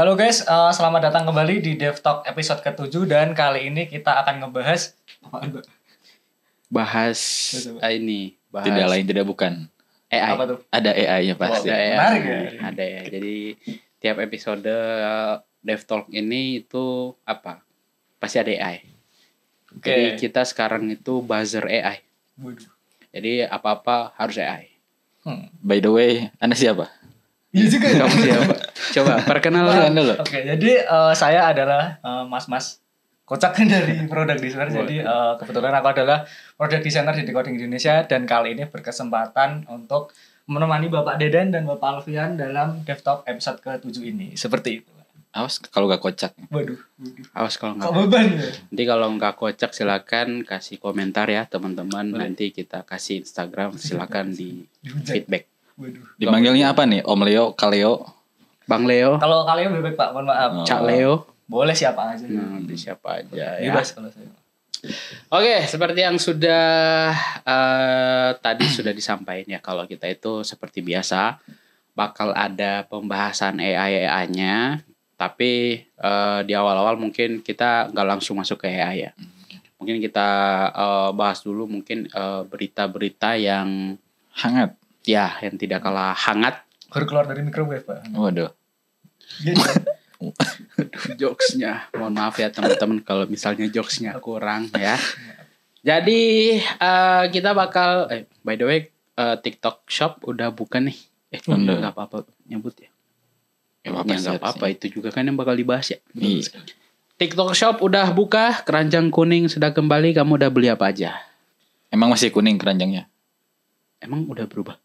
Halo guys, uh, selamat datang kembali di Dev Talk episode ke-7 dan kali ini kita akan ngebahas Bahas uh, ini, bahas tidak lain tidak bukan. AI. Apa tuh? Ada AI-nya pasti. Oh, ada AI. Menarik ya. Ada ya. Jadi tiap episode eh, Dev Talk ini itu apa? Pasti ada AI. Okay. Jadi kita sekarang itu buzzer AI. Waduh. Jadi apa-apa harus AI. Hmm. By the way, Anda siapa? Iya juga ya. Kamu siapa? Coba perkenalan dulu. Oke, okay, jadi uh, saya adalah mas eh, mas-mas kocak dari produk designer. jadi uh, kebetulan aku adalah product designer di Decoding Indonesia dan kali ini berkesempatan untuk menemani Bapak Deden dan Bapak Alfian dalam DevTalk episode ke-7 ini. Seperti itu. Awas kalau gak kocak. Waduh. Awas kalau gak. kocak. ya. Nanti kalau nggak kocak silakan kasih komentar ya teman-teman. Nanti kita kasih Instagram silakan di feedback. Waduh. Dipanggilnya apa nih? Om Leo, Leo, Bang Leo. Kalau Leo bebek Pak, mohon maaf. Oh. Cak Leo. Boleh siapa aja. Hmm, siapa aja ya. Bebas kalau saya. Oke, seperti yang sudah uh, tadi sudah disampaikan ya kalau kita itu seperti biasa bakal ada pembahasan AI AI-nya, tapi uh, di awal-awal mungkin kita nggak langsung masuk ke AI ya. Mungkin kita uh, bahas dulu mungkin berita-berita uh, berita -berita yang hangat ya yang tidak kalah hangat baru keluar dari microwave pak waduh iya, iya. jokesnya mohon maaf ya teman-teman kalau misalnya jokesnya kurang ya iya. jadi uh, kita bakal eh by the way uh, TikTok Shop udah buka nih eh nggak apa-apa nyebut ya Ya, apa apa-apa itu juga kan yang bakal dibahas ya. Iya. TikTok Shop udah buka, keranjang kuning sudah kembali. Kamu udah beli apa aja? Emang masih kuning keranjangnya? Emang udah berubah?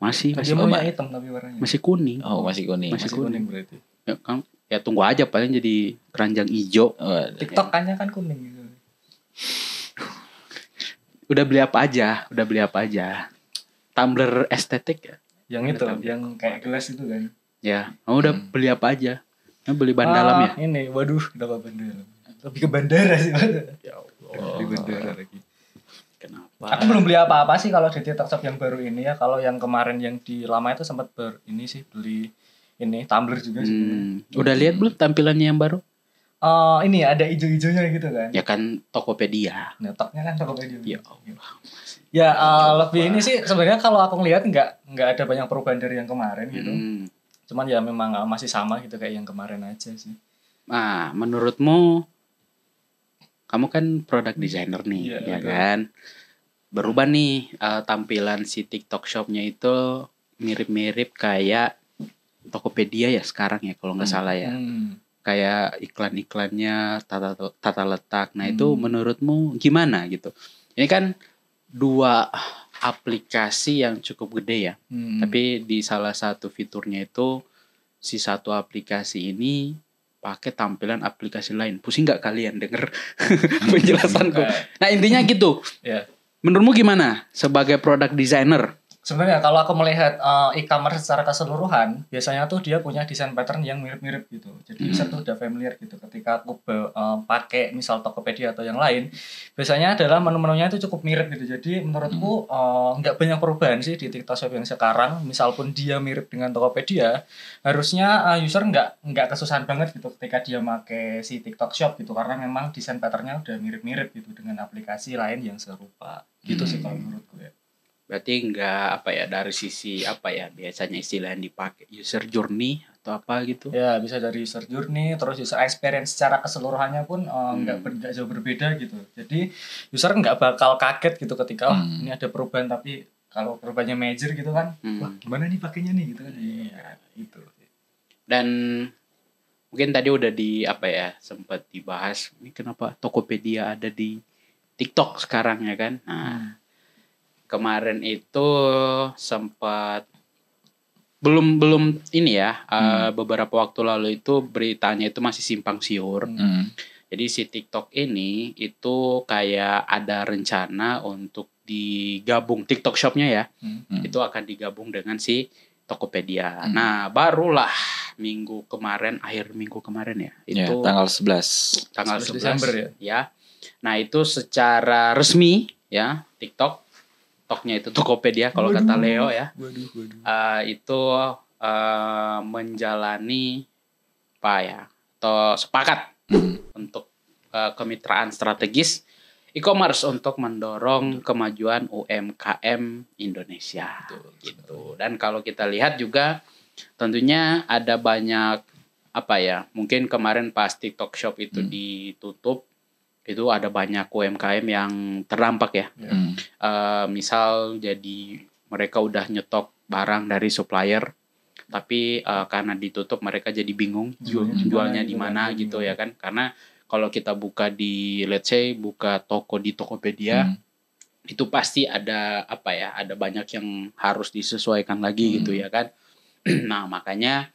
Masih, masih oh, masih iya. hitam tapi warnanya. Masih kuning. Oh, masih kuning. Masih, kuning. berarti. Ya, kan, ya tunggu aja paling jadi keranjang hijau. Oh, TikTok ya. kan kuning gitu. udah beli apa aja? Udah beli apa aja? Tumbler estetik ya? Yang itu, tumbler. yang kayak gelas itu kan. Ya, kamu udah hmm. beli apa aja? Kamu beli ban ah, dalam ya? Ini, waduh, dapat ban dalam? Lebih ke bandara sih. ya Allah. Lebih bandara lagi. Wow. Aku belum beli apa-apa sih kalau di TikTok Shop yang baru ini ya. Kalau yang kemarin yang di lama itu sempat ber ini sih beli ini tumbler juga sih. Hmm. Udah lihat belum tampilannya yang baru? Oh, uh, ini ada ijo-ijonya gitu kan. Ya kan Tokopedia. Netoknya kan Tokopedia. Ya Allah. Ya uh, lebih ini sih sebenarnya kalau aku ngelihat nggak nggak ada banyak perubahan dari yang kemarin gitu. Hmm. Cuman ya memang eh, masih sama gitu kayak yang kemarin aja sih. Nah, menurutmu kamu kan produk designer nih, iya, ya, ya kan? Betul berubah nih uh, tampilan si TikTok shopnya itu mirip-mirip kayak Tokopedia ya sekarang ya kalau nggak hmm. salah ya hmm. kayak iklan-iklannya tata tata letak nah hmm. itu menurutmu gimana gitu ini kan dua aplikasi yang cukup gede ya hmm. tapi di salah satu fiturnya itu si satu aplikasi ini pakai tampilan aplikasi lain pusing nggak kalian denger penjelasanku nah intinya gitu yeah Menurutmu gimana sebagai product designer? sebenarnya kalau aku melihat uh, e-commerce secara keseluruhan biasanya tuh dia punya desain pattern yang mirip-mirip gitu jadi hmm. user tuh udah familiar gitu ketika aku uh, pakai misal Tokopedia atau yang lain biasanya adalah menu-menunya itu cukup mirip gitu jadi menurutku hmm. Eh, nggak hmm. uh, banyak perubahan sih di TikTok Shop yang sekarang misal pun dia mirip dengan Tokopedia harusnya uh, user nggak nggak kesusahan banget gitu ketika dia pakai si TikTok Shop gitu karena memang desain patternnya udah mirip-mirip gitu dengan aplikasi lain yang serupa gitu hmm. sih kalau menurutku ya berarti enggak apa ya dari sisi apa ya biasanya istilah yang dipakai user journey atau apa gitu ya bisa dari user journey terus user experience secara keseluruhannya pun enggak eh, hmm. enggak ber, jauh berbeda gitu jadi user enggak bakal kaget gitu ketika oh, hmm. oh ini ada perubahan tapi kalau perubahannya major gitu kan hmm. wah gimana nih pakainya nih gitu kan ya itu iya, gitu. dan mungkin tadi udah di apa ya sempat dibahas ini kenapa Tokopedia ada di TikTok sekarang ya kan nah hmm kemarin itu sempat belum belum ini ya eh, hmm. uh, beberapa waktu lalu itu beritanya itu masih simpang siur. Hmm. hmm. Jadi si TikTok ini itu kayak ada rencana untuk digabung TikTok Shopnya ya, hmm. hmm. itu akan digabung dengan si Tokopedia. Hmm. Nah barulah minggu kemarin akhir minggu kemarin ya, ya itu ya, tanggal 11 tanggal 11, 11 Desember ya. ya. Nah itu secara resmi ya TikTok toknya itu Tokopedia kalau kata Leo ya. Waduh, waduh. Uh, itu uh, menjalani apa ya? Atau sepakat hmm. untuk uh, kemitraan strategis e-commerce untuk mendorong Betul. kemajuan UMKM Indonesia Betul. gitu. Dan kalau kita lihat juga tentunya ada banyak apa ya? Mungkin kemarin pas TikTok Shop itu hmm. ditutup itu ada banyak UMKM yang terdampak ya. ya. Hmm. Uh, misal jadi mereka udah nyetok barang dari supplier, tapi uh, karena ditutup mereka jadi bingung jual, jualnya di mana gitu, kan. gitu hmm. ya kan? Karena kalau kita buka di let's say buka toko di Tokopedia hmm. itu pasti ada apa ya? Ada banyak yang harus disesuaikan lagi gitu hmm. gitu ya kan? nah makanya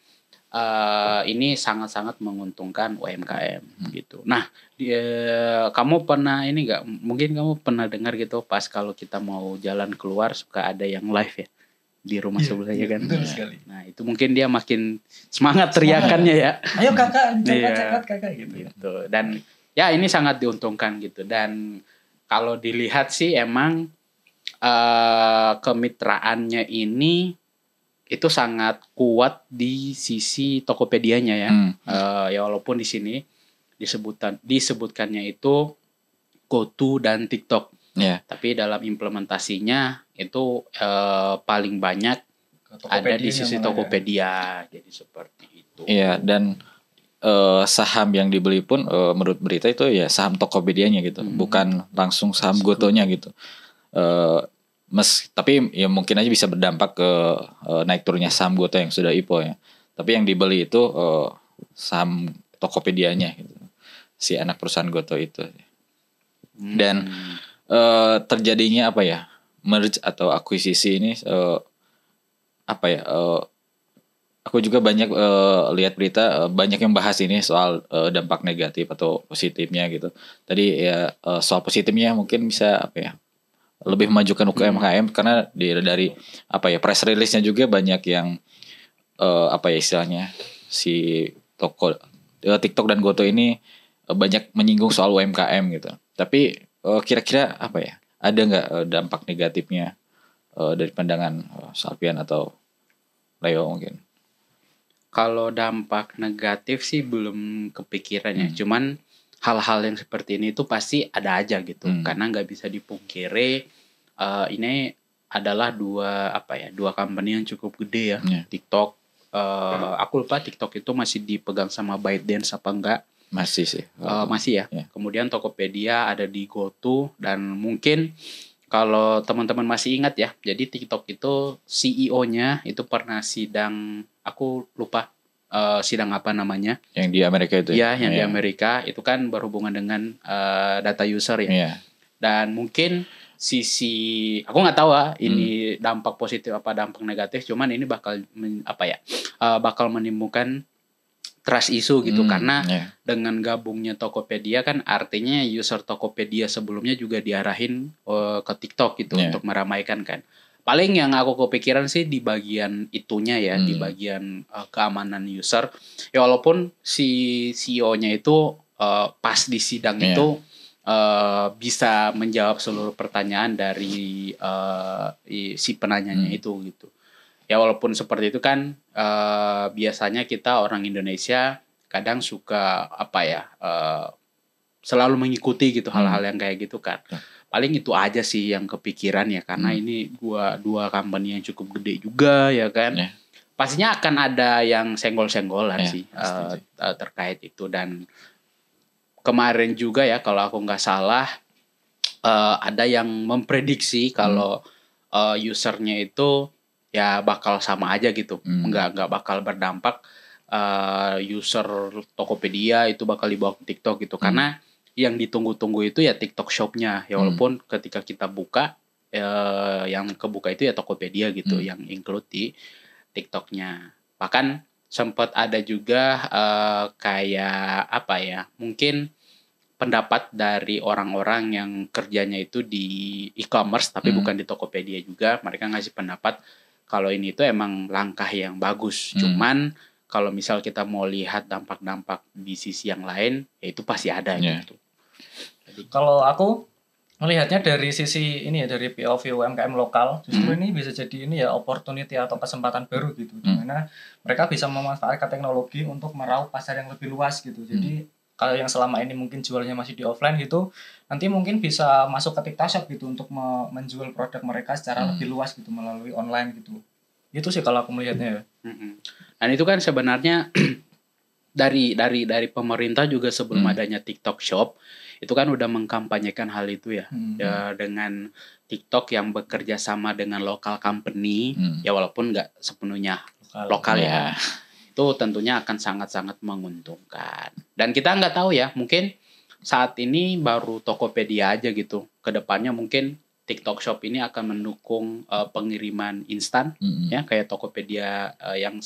uh, ini sangat-sangat menguntungkan UMKM hmm. gitu. Nah, di, eh, kamu pernah ini nggak? Mungkin kamu pernah dengar gitu pas kalau kita mau jalan keluar suka ada yang live ya di rumah yeah, sebelahnya yeah, kan. Betul nah, sekali. Nah, itu mungkin dia makin semangat teriakannya ya. Ayo kakak, cepat-cepat iya. kakak gitu. gitu. Dan ya ini sangat diuntungkan gitu dan kalau dilihat sih emang uh, kemitraannya ini itu sangat kuat di sisi Tokopedia-nya ya. Hmm. Uh, ya walaupun di sini disebutan disebutkannya itu GoTo dan TikTok. Yeah. Tapi dalam implementasinya itu uh, paling banyak ada di sisi ya. Tokopedia. Ya. Jadi seperti itu. Iya, yeah, dan uh, saham yang dibeli pun uh, menurut berita itu ya saham Tokopedia-nya gitu, hmm. bukan langsung saham Goto nya gitu. Uh, Mes, tapi ya mungkin aja bisa berdampak ke uh, naik turunnya saham gue yang sudah IPO ya. Tapi yang dibeli itu uh, saham Tokopedia-nya gitu. Si anak perusahaan gue itu. Hmm. Dan uh, terjadinya apa ya? merge atau akuisisi ini uh, apa ya? Uh, aku juga banyak uh, lihat berita uh, banyak yang bahas ini soal uh, dampak negatif atau positifnya gitu. Tadi ya uh, soal positifnya mungkin bisa apa ya? lebih memajukan UKM hmm. UMKM karena di, dari apa ya press release-nya juga banyak yang uh, apa ya istilahnya si toko uh, TikTok dan Goto ini uh, banyak menyinggung soal UMKM gitu. Tapi kira kira-kira apa ya? Ada nggak uh, dampak negatifnya uh, dari pandangan uh, Salpian atau Leo mungkin? Kalau dampak negatif sih belum kepikirannya. Hmm. Cuman hal-hal yang seperti ini itu pasti ada aja gitu hmm. karena nggak bisa dipungkiri uh, ini adalah dua apa ya dua company yang cukup gede ya yeah. TikTok uh, aku lupa TikTok itu masih dipegang sama ByteDance apa enggak masih sih uh, masih ya yeah. kemudian Tokopedia ada di GoTo dan mungkin kalau teman-teman masih ingat ya jadi TikTok itu CEO-nya itu pernah sidang aku lupa uh, sidang apa namanya yang di Amerika itu ya, ya yang yeah. di iya. Amerika itu kan berhubungan dengan uh, data user ya yeah. dan mungkin sisi aku nggak tahu ah ini hmm. dampak positif apa dampak negatif cuman ini bakal men, apa ya uh, bakal menimbulkan trust isu gitu hmm, karena yeah. dengan gabungnya Tokopedia kan artinya user Tokopedia sebelumnya juga diarahin uh, ke TikTok gitu yeah. untuk meramaikan kan. Paling yang aku kepikiran sih di bagian itunya ya, hmm. di bagian uh, keamanan user. Ya walaupun si CEO-nya itu uh, pas di sidang yeah. itu Eh, bisa menjawab seluruh pertanyaan dari uh, si penanyanya hmm. itu gitu. Ya walaupun seperti itu kan uh, biasanya kita orang Indonesia kadang suka apa ya uh, selalu mengikuti gitu hmm. hal-hal hmm. yang kayak gitu kan. Paling itu aja sih yang kepikiran ya karena hmm. ini gua dua company yang cukup gede juga ya kan. Yeah. Pastinya akan ada yang senggol-senggolan yeah, sih uh, terkait itu dan kemarin juga ya kalau aku nggak salah uh, ada yang memprediksi hmm. kalau hmm. uh, usernya itu ya bakal sama aja gitu hmm. nggak nggak bakal berdampak uh, user Tokopedia itu bakal dibawa ke TikTok gitu hmm. karena yang ditunggu-tunggu itu ya TikTok shopnya ya hmm. walaupun hmm. ketika kita buka uh, yang kebuka itu ya Tokopedia gitu hmm. yang include di TikToknya bahkan sempat ada juga uh, kayak apa ya mungkin pendapat dari orang-orang yang kerjanya itu di e-commerce tapi hmm. bukan di Tokopedia juga mereka ngasih pendapat kalau ini itu emang langkah yang bagus hmm. cuman kalau misal kita mau lihat dampak-dampak di sisi yang lain ya itu pasti ada yeah. gitu kalau aku melihatnya dari sisi ini ya dari POV UMKM lokal justru hmm. ini bisa jadi ini ya opportunity atau kesempatan baru gitu hmm. dimana mereka bisa memanfaatkan teknologi untuk meraup pasar yang lebih luas gitu jadi hmm kalau yang selama ini mungkin jualnya masih di offline gitu nanti mungkin bisa masuk ke TikTok Shop gitu untuk menjual produk mereka secara hmm. lebih luas gitu melalui online gitu itu sih kalau aku melihatnya ya dan itu kan sebenarnya dari dari dari pemerintah juga sebelum hmm. adanya TikTok Shop itu kan udah mengkampanyekan hal itu ya, hmm. ya dengan TikTok yang bekerja sama dengan lokal company hmm. ya walaupun nggak sepenuhnya lokal, lokal ya iya itu tentunya akan sangat-sangat menguntungkan. Dan kita nggak tahu ya, mungkin saat ini baru Tokopedia aja gitu. Kedepannya mungkin TikTok Shop ini akan mendukung uh, pengiriman instan, mm-hmm. ya kayak Tokopedia uh, yang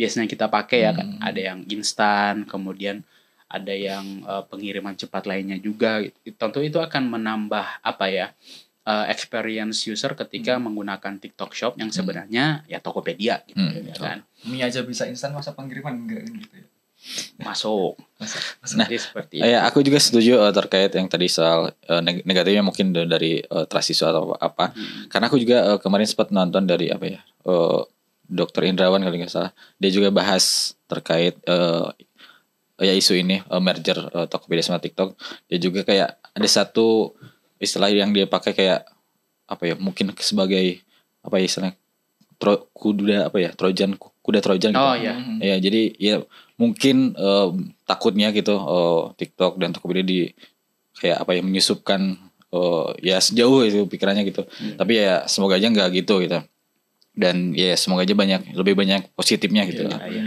biasanya kita pakai ya, mm-hmm. ada yang instan, kemudian ada yang uh, pengiriman cepat lainnya juga. Gitu. Tentu itu akan menambah apa ya? uh, experience user ketika hmm. menggunakan TikTok Shop yang hmm. sebenarnya hmm. ya Tokopedia gitu hmm, ya kan. Mie aja bisa instan masa pengiriman enggak gitu ya. Masuk. masuk. Nah, Jadi seperti eh, itu. ya aku juga setuju uh, terkait yang tadi soal uh, negatifnya mungkin dari uh, transisi atau apa. Hmm. Karena aku juga uh, kemarin sempat nonton dari apa ya? Uh, Dokter Indrawan kalau nggak salah, dia juga bahas terkait uh, ya isu ini uh, merger uh, Tokopedia sama TikTok. Dia juga kayak ada satu istilah yang dia pakai kayak apa ya mungkin sebagai apa ya istilah tro, kuda apa ya Trojan kuda Trojan gitu. Oh iya. Ya jadi ya mungkin uh, takutnya gitu uh, TikTok dan Tokopedia di kayak apa ya menyusupkan uh, ya sejauh itu pikirannya gitu. Hmm. Tapi ya semoga aja nggak gitu gitu. Dan ya semoga aja banyak lebih banyak positifnya gitu. Ya, ya, ya.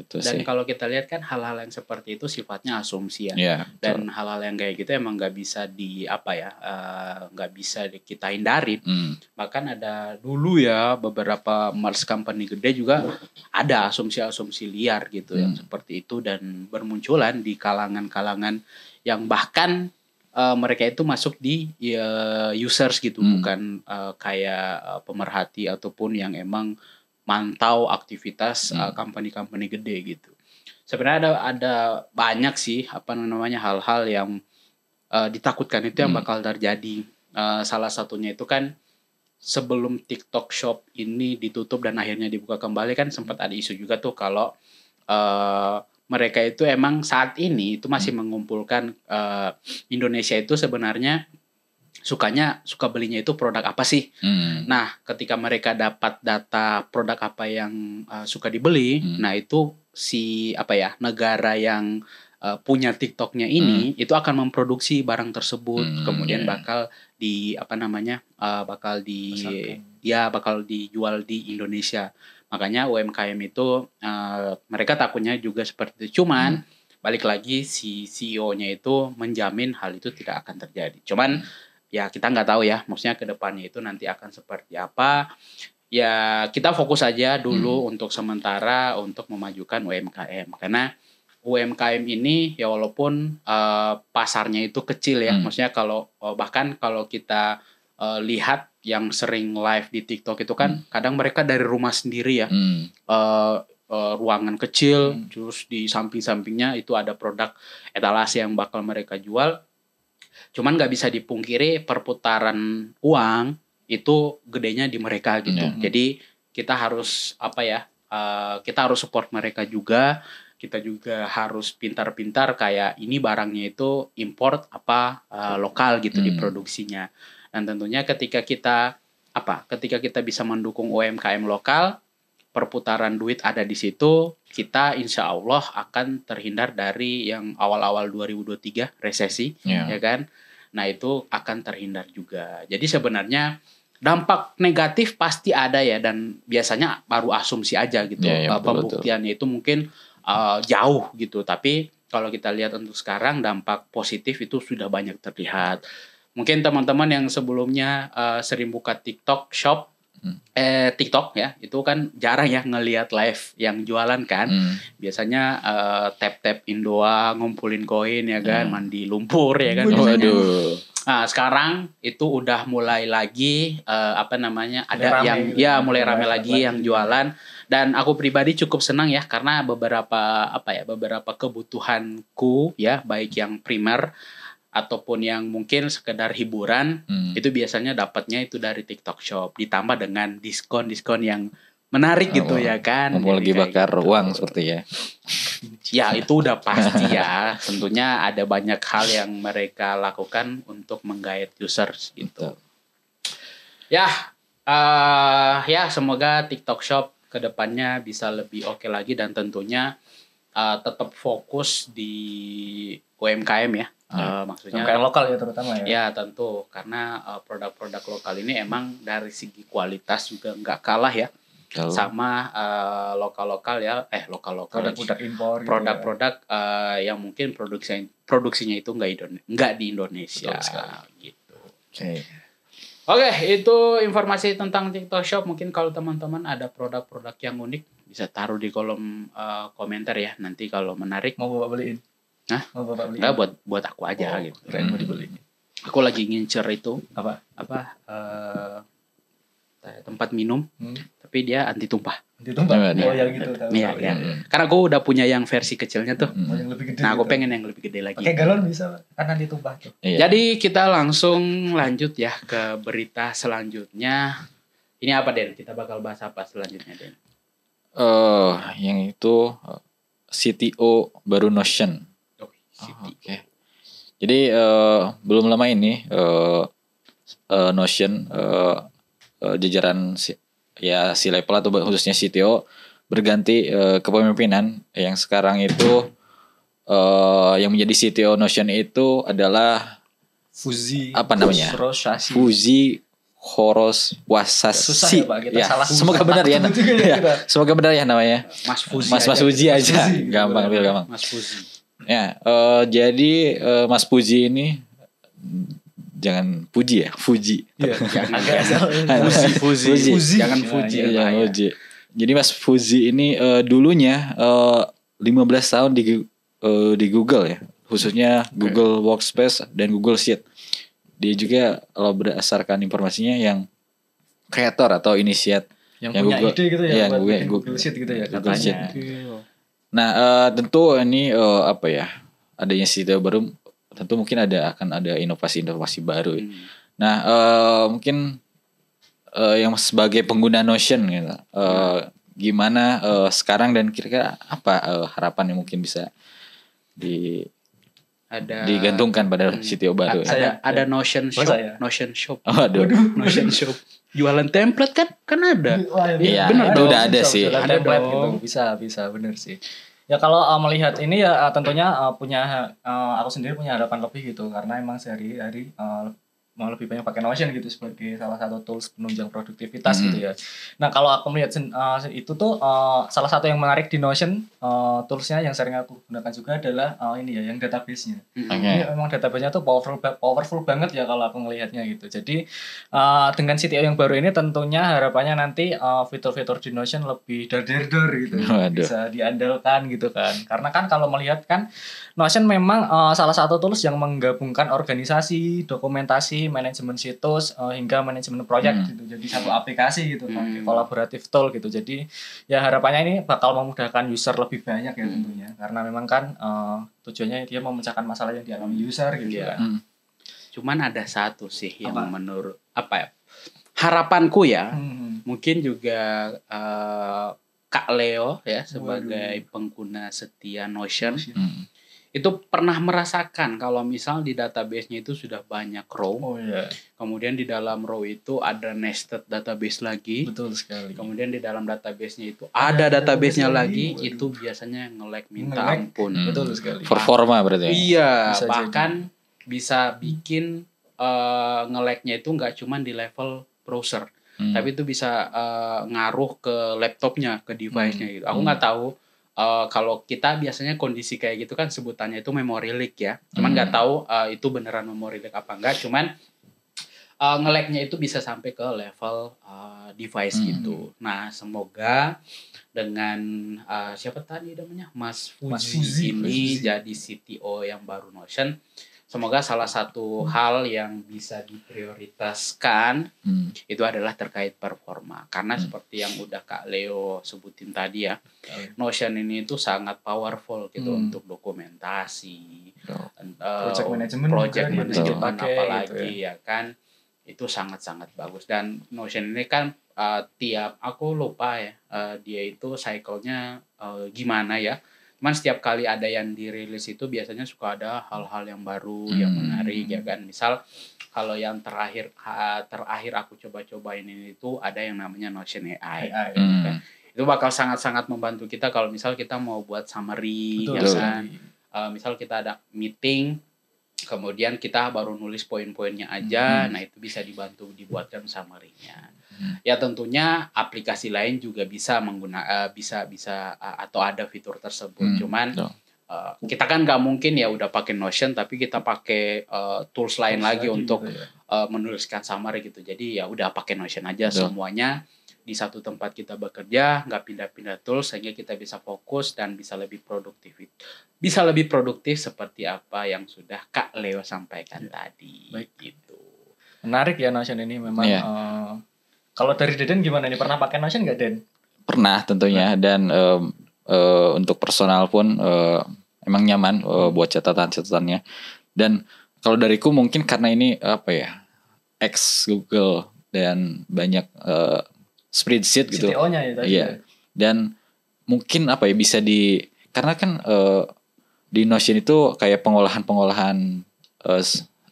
Itu Dan kalau kita lihat kan hal-hal yang seperti itu sifatnya asumsi ya. Yeah, iya, Dan hal-hal yang kayak gitu emang nggak bisa di apa ya, eh, nggak uh, bisa kita hindari. Mm. Bahkan ada dulu ya beberapa Mars company gede juga ada asumsi-asumsi liar gitu mm. yang hmm. seperti itu dan bermunculan di kalangan-kalangan yang bahkan uh, mereka itu masuk di uh, users gitu hmm. bukan uh, kayak uh, pemerhati ataupun yang emang mantau aktivitas eh, hmm. company-company hmm. uh, gede gitu. Sebenarnya ada ada banyak sih apa namanya hal-hal yang uh, ditakutkan itu yang hmm. bakal terjadi. Uh, salah satunya itu kan sebelum TikTok Shop ini ditutup dan akhirnya dibuka kembali kan sempat ada isu juga tuh kalau uh, mereka itu emang saat ini itu masih hmm. mengumpulkan uh, Indonesia itu sebenarnya sukanya suka belinya itu produk apa sih? Hmm. Nah, ketika mereka dapat data produk apa yang uh, suka dibeli, hmm. nah itu si apa ya negara yang uh, punya TikToknya ini hmm. itu akan memproduksi barang tersebut, hmm, kemudian iya. bakal di apa namanya uh, bakal di Masakan. ya bakal dijual di Indonesia. Makanya UMKM itu uh, mereka takutnya juga seperti itu. Cuman hmm. balik lagi si CEO-nya itu menjamin hal itu tidak akan terjadi. Cuman hmm ya kita nggak tahu ya maksudnya kedepannya itu nanti akan seperti apa ya kita fokus aja dulu hmm. untuk sementara untuk memajukan UMKM karena UMKM ini ya walaupun uh, pasarnya itu kecil ya hmm. maksudnya kalau eh, bahkan kalau kita uh, lihat yang sering live di TikTok itu kan hmm. kadang mereka dari rumah sendiri ya hmm. uh, uh, ruangan kecil hmm. terus di samping-sampingnya itu ada produk etalase yang bakal mereka jual Cuman nggak bisa dipungkiri perputaran uang itu gedenya di mereka gitu. Mm Jadi kita harus apa ya? Uh, kita harus support mereka juga. Kita juga harus pintar-pintar kayak ini barangnya itu import apa uh, lokal gitu mm -hmm. di produksinya. Dan tentunya ketika kita apa? Ketika kita bisa mendukung UMKM lokal, perputaran duit ada di situ, kita insya Allah akan terhindar dari yang awal-awal 2023 resesi, yeah. ya kan? Nah itu akan terhindar juga. Jadi sebenarnya dampak negatif pasti ada ya dan biasanya baru asumsi aja gitu. Yeah, yeah, ya, Pembuktiannya betul. itu mungkin uh, jauh gitu, tapi kalau kita lihat untuk sekarang dampak positif itu sudah banyak terlihat. Mungkin teman-teman yang sebelumnya uh, sering buka TikTok Shop eh TikTok ya itu kan jarang ya ngelihat live yang jualan kan hmm. biasanya eh, tap tap Indoa ngumpulin koin ya kan hmm. mandi lumpur ya kan Waduh. Nah, sekarang itu udah mulai lagi eh, apa namanya ada rame, yang gitu. ya kan, mulai rame, lagi yang jualan dan aku pribadi cukup senang ya karena beberapa apa ya beberapa kebutuhanku ya baik yang primer ataupun yang mungkin sekedar hiburan hmm. itu biasanya dapatnya itu dari TikTok Shop ditambah dengan diskon-diskon yang menarik gitu oh, gitu wow. ya kan. mau lagi gitu. bakar gitu. uang seperti ya. ya itu udah pasti ya. Tentunya ada banyak hal yang mereka lakukan untuk menggait users gitu. Betul. Ya, uh, ya semoga TikTok Shop kedepannya bisa lebih oke okay lagi dan tentunya uh, tetap fokus di UMKM ya. Uh, maksudnya UMKM lokal ya terutama ya. Ya tentu karena eh, produk-produk uh, lokal ini emang dari segi kualitas juga nggak kalah ya Kalo. sama uh, lokal-lokal ya eh lokal-lokal produk-produk impor gitu ya. produk-produk uh, yang mungkin produksi produksinya itu nggak nggak di Indonesia gitu. Oke. Okay. Oke, okay, itu informasi tentang TikTok Shop. Mungkin kalau teman-teman ada produk-produk yang unik bisa taruh di kolom uh, komentar ya. Nanti kalau menarik mau bawa beliin. Nah, oh, nggak buat buat aku aja oh, gitu. Keren mau dibeli. Aku lagi ngincer itu apa? Apa? Uh, tempat minum, hmm. tapi dia anti tumpah. Anti tumpah. Iya, oh, ya. yang gitu. Iya, iya. iya, iya. Karena gue udah punya yang versi kecilnya tuh. Oh, yang lebih gede. Nah, gue gitu. pengen yang lebih gede lagi. galon bisa, karena anti tumpah tuh. Iya. Jadi kita langsung lanjut ya ke berita selanjutnya. Ini apa Den? Kita bakal bahas apa selanjutnya Den? Eh, uh, yang itu CTO baru Notion. City. Oh, Oke. Okay. Jadi uh, belum lama ini uh, uh, Notion uh, uh, jajaran si, ya si level atau khususnya CTO berganti uh, kepemimpinan yang sekarang itu uh, yang menjadi CTO Notion itu adalah Fuzi apa namanya? Fuzi Horos Wasasi. ya, Pak, kita ya, salah. Semoga benar ya. ya. ya semoga benar ya namanya. Mas Fuzi. Mas Mas Fuzi aja. Mas Fuzi. Gampang, gampang. Mas Fuzi. Ya, uh, jadi uh, Mas Puji ini jangan puji ya, Fuji. Iya, jangan Fuji, iya, Jangan Fuji. Jangan ya, Fuji. Iya, jadi Mas Fuji ini uh, dulunya uh, 15 tahun di uh, di Google ya, khususnya Google Workspace dan Google Sheet. Dia juga kalau berdasarkan informasinya yang kreator atau inisiat yang, yang punya Google, ide gitu ya, yang Google, Google, Google Sheet gitu ya Google katanya. Sheet. Nah, uh, tentu ini uh, apa ya? Adanya sistem baru tentu mungkin ada akan ada inovasi-inovasi baru. Ya. Hmm. Nah, uh, mungkin uh, yang sebagai pengguna Notion gitu. Uh, gimana uh, sekarang dan kira-kira apa uh, harapan yang mungkin bisa di ada digantungkan pada hmm, CTO baru. ada, ya? ada Notion Shop, Notion Shop. Oh, aduh. Notion Shop jualan template kan kan ada. Iya, benar ya, Udah ada sih. Ada template gitu. dong. gitu. Bisa, bisa, benar sih. Ya kalau uh, melihat ini ya uh, tentunya uh, punya uh, aku sendiri punya harapan lebih gitu karena emang sehari-hari uh, mau lebih banyak pakai Notion gitu sebagai salah satu tools penunjang produktivitas mm gitu hmm. ya. Nah kalau aku melihat uh, itu tuh uh, salah satu yang menarik di Notion uh, toolsnya yang sering aku gunakan juga adalah uh, ini ya yang database-nya. Mm Ini memang database-nya tuh powerful powerful banget ya kalau aku melihatnya gitu. Jadi uh, dengan CTO yang baru ini tentunya harapannya nanti fitur fitur-fitur di Notion lebih dar dar gitu, bisa diandalkan gitu kan. Karena kan kalau melihat kan Notion memang uh, salah satu tools yang menggabungkan organisasi, dokumentasi, manajemen situs uh, hingga manajemen proyek hmm. gitu. Jadi satu aplikasi gitu hmm. kolaboratif tool gitu. Jadi ya harapannya ini bakal memudahkan user lebih banyak ya hmm. tentunya. Karena memang kan uh, tujuannya dia memecahkan masalah yang dialami hmm. user gitu ya. kan. Hmm. Cuman ada satu sih yang apa? menurut apa ya? Harapanku ya, hmm. hmm. mungkin juga uh, Kak Leo ya sebagai Waduh. pengguna setia Notion. Hmm itu pernah merasakan kalau misal di database-nya itu sudah banyak row. Oh iya. Kemudian di dalam row itu ada nested database lagi. Betul sekali. Kemudian di dalam database-nya itu ada, ada database-nya lagi, waduh. itu biasanya ngelek minta nge ampun. Hmm. Betul sekali. Performa berarti. Ya? Iya, bisa bahkan jadi. bisa hmm. bikin uh, eh, ngeleknya itu nggak cuma di level browser, hmm. tapi itu bisa uh, ngaruh ke laptopnya, ke device-nya hmm. gitu. Aku nggak hmm. tahu uh, kalau kita biasanya kondisi kayak gitu kan sebutannya itu memory leak ya. Cuman nggak hmm. tahu uh, itu beneran memory leak apa enggak. Cuman uh, eh, ngeleknya itu bisa sampai ke level uh, device hmm. gitu. Nah semoga dengan uh, siapa tadi namanya Mas Fuji, Mas Fuji ini Fuji. jadi CTO yang baru Notion semoga salah satu hal yang bisa diprioritaskan hmm. itu adalah terkait performa karena hmm. seperti yang udah Kak Leo sebutin tadi ya okay. Notion ini itu sangat powerful gitu hmm. untuk dokumentasi proyek uh, management project management okay, gitu ya. apalagi gitu ya. ya kan itu sangat-sangat bagus dan Notion ini kan uh, tiap aku lupa ya uh, dia itu cycle-nya uh, gimana ya Cuman setiap kali ada yang dirilis itu biasanya suka ada hal-hal yang baru hmm. yang menarik ya kan. Misal kalau yang terakhir ah, terakhir aku coba-cobain ini itu ada yang namanya Notion AI. AI. Ya. Gitu kan. Hmm. Kan? Itu bakal sangat-sangat membantu kita kalau misal kita mau buat summary Betul. ya kan. Uh, misal kita ada meeting kemudian kita baru nulis poin-poinnya aja. Hmm. Nah, itu bisa dibantu dibuatkan summary-nya Ya tentunya aplikasi lain juga bisa menggunakan uh, eh, bisa bisa uh, atau ada fitur tersebut. Hmm, Cuman uh, kita kan nggak mungkin ya udah pakai Notion tapi kita pakai uh, tools lain tools lagi, untuk gitu ya. uh, menuliskan summary gitu. Jadi ya udah pakai Notion aja so. semuanya di satu tempat kita bekerja nggak pindah-pindah tools sehingga kita bisa fokus dan bisa lebih produktif bisa lebih produktif seperti apa yang sudah Kak Leo sampaikan ya. tadi Baik. gitu menarik ya Notion ini memang ya. uh, kalau dari Deden gimana nih? Pernah pakai Notion nggak Den? Pernah tentunya dan um, uh, untuk personal pun uh, emang nyaman uh, buat catatan-catatannya. Dan kalau dariku mungkin karena ini apa ya? ex Google dan banyak uh, spreadsheet gitu. CTO-nya ya tadi. Iya. Ya? Dan mungkin apa ya bisa di karena kan uh, di Notion itu kayak pengolahan-pengolahan uh,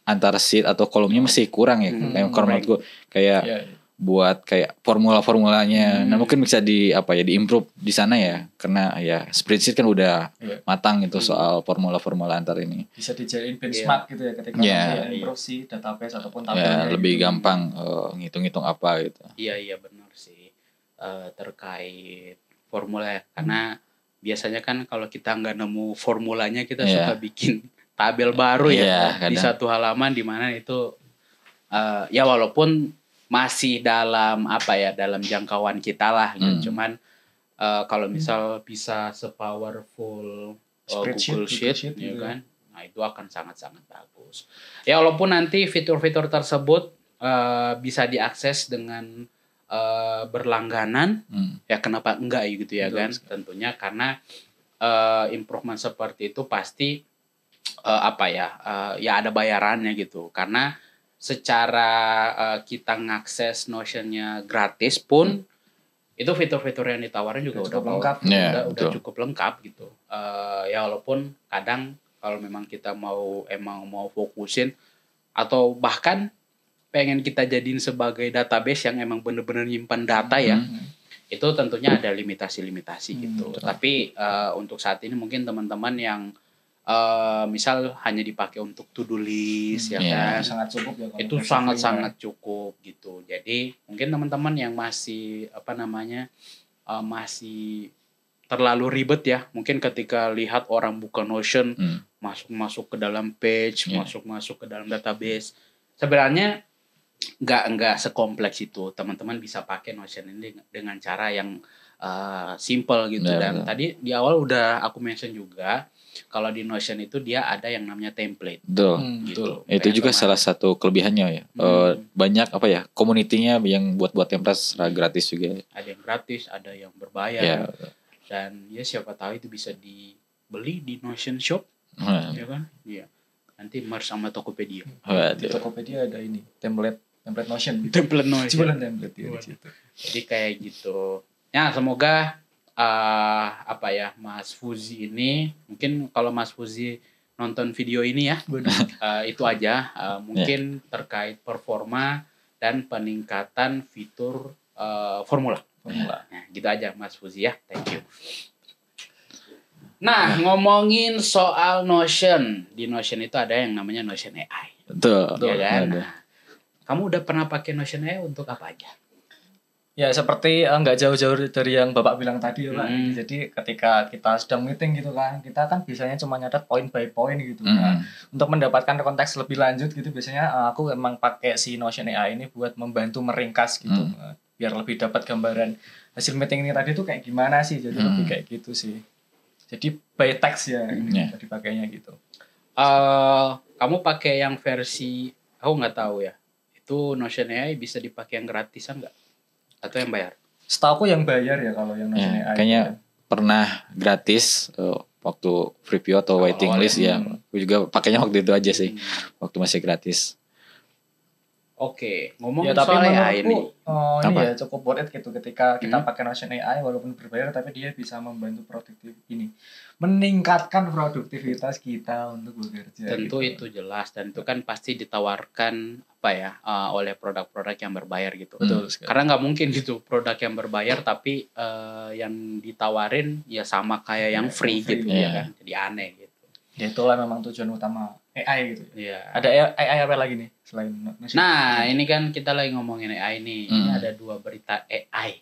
antara sheet atau kolomnya masih kurang ya hmm, kayak kolom kayak yeah. Iya buat kayak formula-formulanya. Hmm. Nah, mungkin bisa di apa ya, di improve di sana ya. Karena ya spreadsheet kan udah yeah. matang itu hmm. soal formula-formula antar ini. Bisa dijadiin iya. benchmark yeah. gitu ya ketika yeah, ya, improve sih database ataupun ya, tabelnya. Yeah, lebih gitu. gampang uh, ngitung-ngitung apa gitu. Iya, yeah, iya yeah, benar sih. Uh, terkait formula ya. Karena biasanya kan kalau kita nggak nemu formulanya kita yeah. suka bikin tabel baru ya iya, kadang. di satu halaman di mana itu uh, ya walaupun masih dalam apa ya dalam jangkauan kita lah gitu. Hmm. Cuman uh, kalau hmm. misal hmm. bisa sepowerful uh, spreadsheet, Google Sheet, Sheet ya iya. kan, nah itu akan sangat-sangat bagus. Ya walaupun nanti fitur-fitur tersebut uh, bisa diakses dengan uh, berlangganan, hmm. ya kenapa enggak gitu ya Betul, kan? Sekali. Tentunya karena uh, improvement seperti itu pasti uh, apa ya, uh, ya ada bayarannya gitu. Karena secara uh, kita ngakses Notionnya gratis pun hmm. itu fitur-fitur yang ditawarin juga iya, udah, udah lengkap, udah, yeah, udah, udah cukup lengkap gitu. Uh, ya walaupun kadang kalau memang kita mau emang mau fokusin atau bahkan pengen kita jadiin sebagai database yang emang bener-bener nyimpan data ya. Hmm. Itu tentunya ada limitasi-limitasi gitu. hmm, gitu. Betul. Tapi uh, untuk saat ini mungkin teman-teman yang Eh, misal hanya dipakai untuk to do list hmm, ya iya. kan sangat cukup ya itu sangat sangat cukup gitu jadi mungkin teman-teman yang masih apa namanya uh, masih terlalu ribet ya mungkin ketika lihat orang buka Notion masuk masuk masuk ke dalam page masuk masuk masuk ke dalam database sebenarnya nggak nggak sekompleks itu teman-teman bisa pakai Notion ini dengan cara yang uh, simple gitu yeah, dan yeah. tadi di awal udah aku mention juga kalau di Notion itu dia ada yang namanya template. Betul. Hmm. Gitu. Itu juga salah satu kelebihannya ya. Hmm. Uh, banyak apa ya Community-nya yang buat-buat template secara hmm. gratis juga. Ya. Ada yang gratis, ada yang berbayar. Ya. Dan ya siapa tahu itu bisa dibeli di Notion Shop. Hmm. Ya kan? Iya. Nanti merge sama Tokopedia. Di Tokopedia ada ini template template Notion. Gitu. Template Notion. Cuman template ya Jadi kayak gitu. Ya, semoga uh, apa ya Mas Fuzi ini mungkin kalau Mas Fuzi nonton video ini ya uh, itu aja uh, mungkin yeah. terkait performa dan peningkatan fitur uh, formula. formula. Nah, gitu aja Mas Fuzi ya. Thank you. Nah, ngomongin soal Notion. Di Notion itu ada yang namanya Notion AI. Betul. Ya kan? Kamu udah pernah pakai Notion AI untuk apa aja? Ya seperti eh, nggak uh, jauh-jauh dari yang Bapak bilang tadi ya Pak. Hmm. Jadi ketika kita sedang meeting gitu kan, kita kan biasanya cuma nyatet poin by poin gitu ya. hmm. kan. Untuk mendapatkan konteks lebih lanjut gitu biasanya uh, aku emang pakai si Notion AI ini buat membantu meringkas gitu. Hmm. Uh, biar lebih dapat gambaran hasil meeting ini tadi tuh kayak gimana sih. Jadi hmm. lebih kayak gitu sih. Jadi by text ya hmm. yeah. pakainya gitu. Uh, kamu pakai yang versi aku nggak tahu ya. Itu Notion AI bisa dipakai yang gratisan nggak? atau yang bayar? Setahu aku yang bayar ya kalau yang yeah, AI. Kayaknya ya. pernah gratis uh, waktu preview atau waiting oh, list ya. ya. Aku juga pakainya waktu itu aja sih. Hmm. Waktu masih gratis. Oke, ngomong ya, tapi soal AI ini. Oh, ini ya cukup worth it gitu ketika kita hmm. pakai Notion AI walaupun berbayar tapi dia bisa membantu produktif ini. Meningkatkan produktivitas kita untuk bekerja. Tentu gitu. itu jelas dan itu kan pasti ditawarkan apa ya uh, oleh produk-produk yang berbayar gitu. Betul. Hmm. Karena nggak mungkin gitu produk yang berbayar tapi uh, yang ditawarin ya sama kayak iya, yang free, free gitu ya iya. kan. Jadi aneh gitu. Ya itulah memang tujuan utama AI gitu. Iya. Ada AI AI apa lagi nih selain machine Nah, ini kan kita lagi ngomongin AI nih. Hmm. Ini ada dua berita AI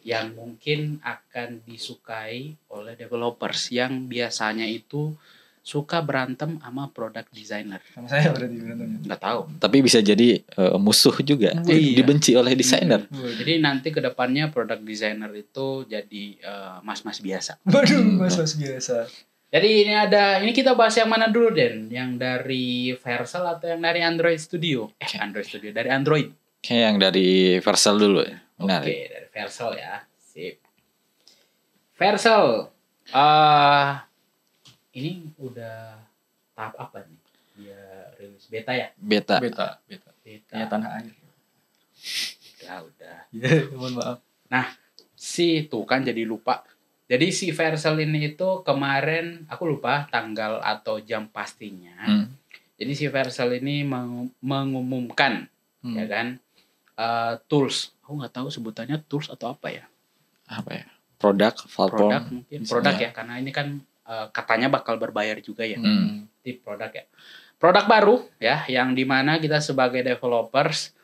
yang mungkin akan disukai oleh developers yang biasanya itu suka berantem sama product designer. Sama saya berarti berantem. Enggak ya? tahu. Tapi bisa jadi uh, musuh juga, oh, iya. dibenci oleh iya. desainer. Jadi nanti ke depannya product designer itu jadi mas eh, mas-mas biasa. Waduh, hmm. mas-mas biasa. Jadi ini ada, ini kita bahas yang mana dulu Den? Yang dari Versal atau yang dari Android Studio? Eh Android Studio, dari Android. Oke, yang dari Versal dulu ya. Oke, Oke, dari Versal ya. Sip. Versal. Uh, ini udah tahap apa nih? Dia rilis beta ya? Beta. Beta. Beta. Beta. Ya, tanah air. Udah, udah. mohon maaf. Nah, si tuh kan jadi lupa jadi si Versel ini itu kemarin aku lupa tanggal atau jam pastinya. Hmm. Jadi si Versel ini mengumumkan hmm. ya kan uh, tools. Aku nggak tahu sebutannya tools atau apa ya. Apa ya? Produk, platform. Produk mungkin. Produk ya karena ini kan uh, katanya bakal berbayar juga ya. Hmm. Di produk ya. Produk baru ya yang dimana kita sebagai developers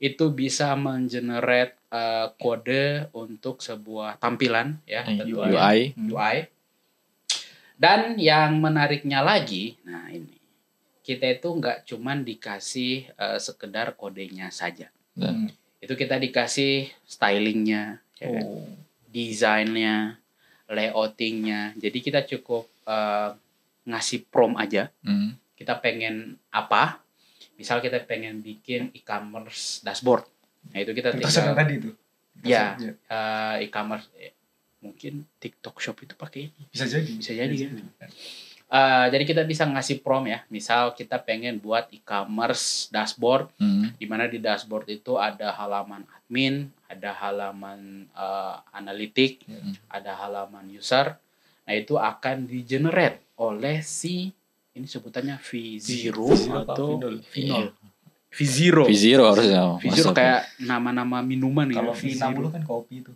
itu bisa mengenerate uh, kode untuk sebuah tampilan ya nah, UI UI hmm. UI dan yang menariknya lagi nah ini kita itu nggak cuman dikasih uh, sekedar kodenya saja nah. hmm. itu kita dikasih stylingnya ya kan? oh. kan? desainnya layoutingnya jadi kita cukup uh, ngasih prom aja hmm. kita pengen apa misal kita pengen bikin e-commerce dashboard nah itu kita tinggal tadi itu ya, Uh, e-commerce eh, mungkin TikTok Shop itu pakai ini bisa jadi bisa jadi bisa kan jadi. Uh, jadi kita bisa ngasih prom ya, misal kita pengen buat e-commerce dashboard, hmm. di mana di dashboard itu ada halaman admin, ada halaman uh, analitik, hmm. ada halaman user. Nah itu akan di generate oleh si ini sebutannya V0, V0 atau Vinol. V0. V0 harusnya. V0 kayak nama-nama minuman ya. Kalau V60 kan kopi itu.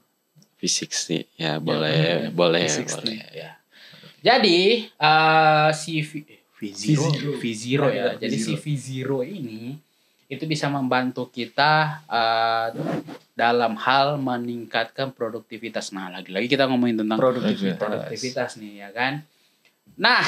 V60 ya, ya boleh ya, boleh boleh ya. Jadi si v, 0 V0, ya. Jadi si V0 ini itu bisa membantu kita uh, dalam hal meningkatkan produktivitas. Nah, lagi-lagi kita ngomongin tentang produktivitas, produktivitas nih ya kan. Nah,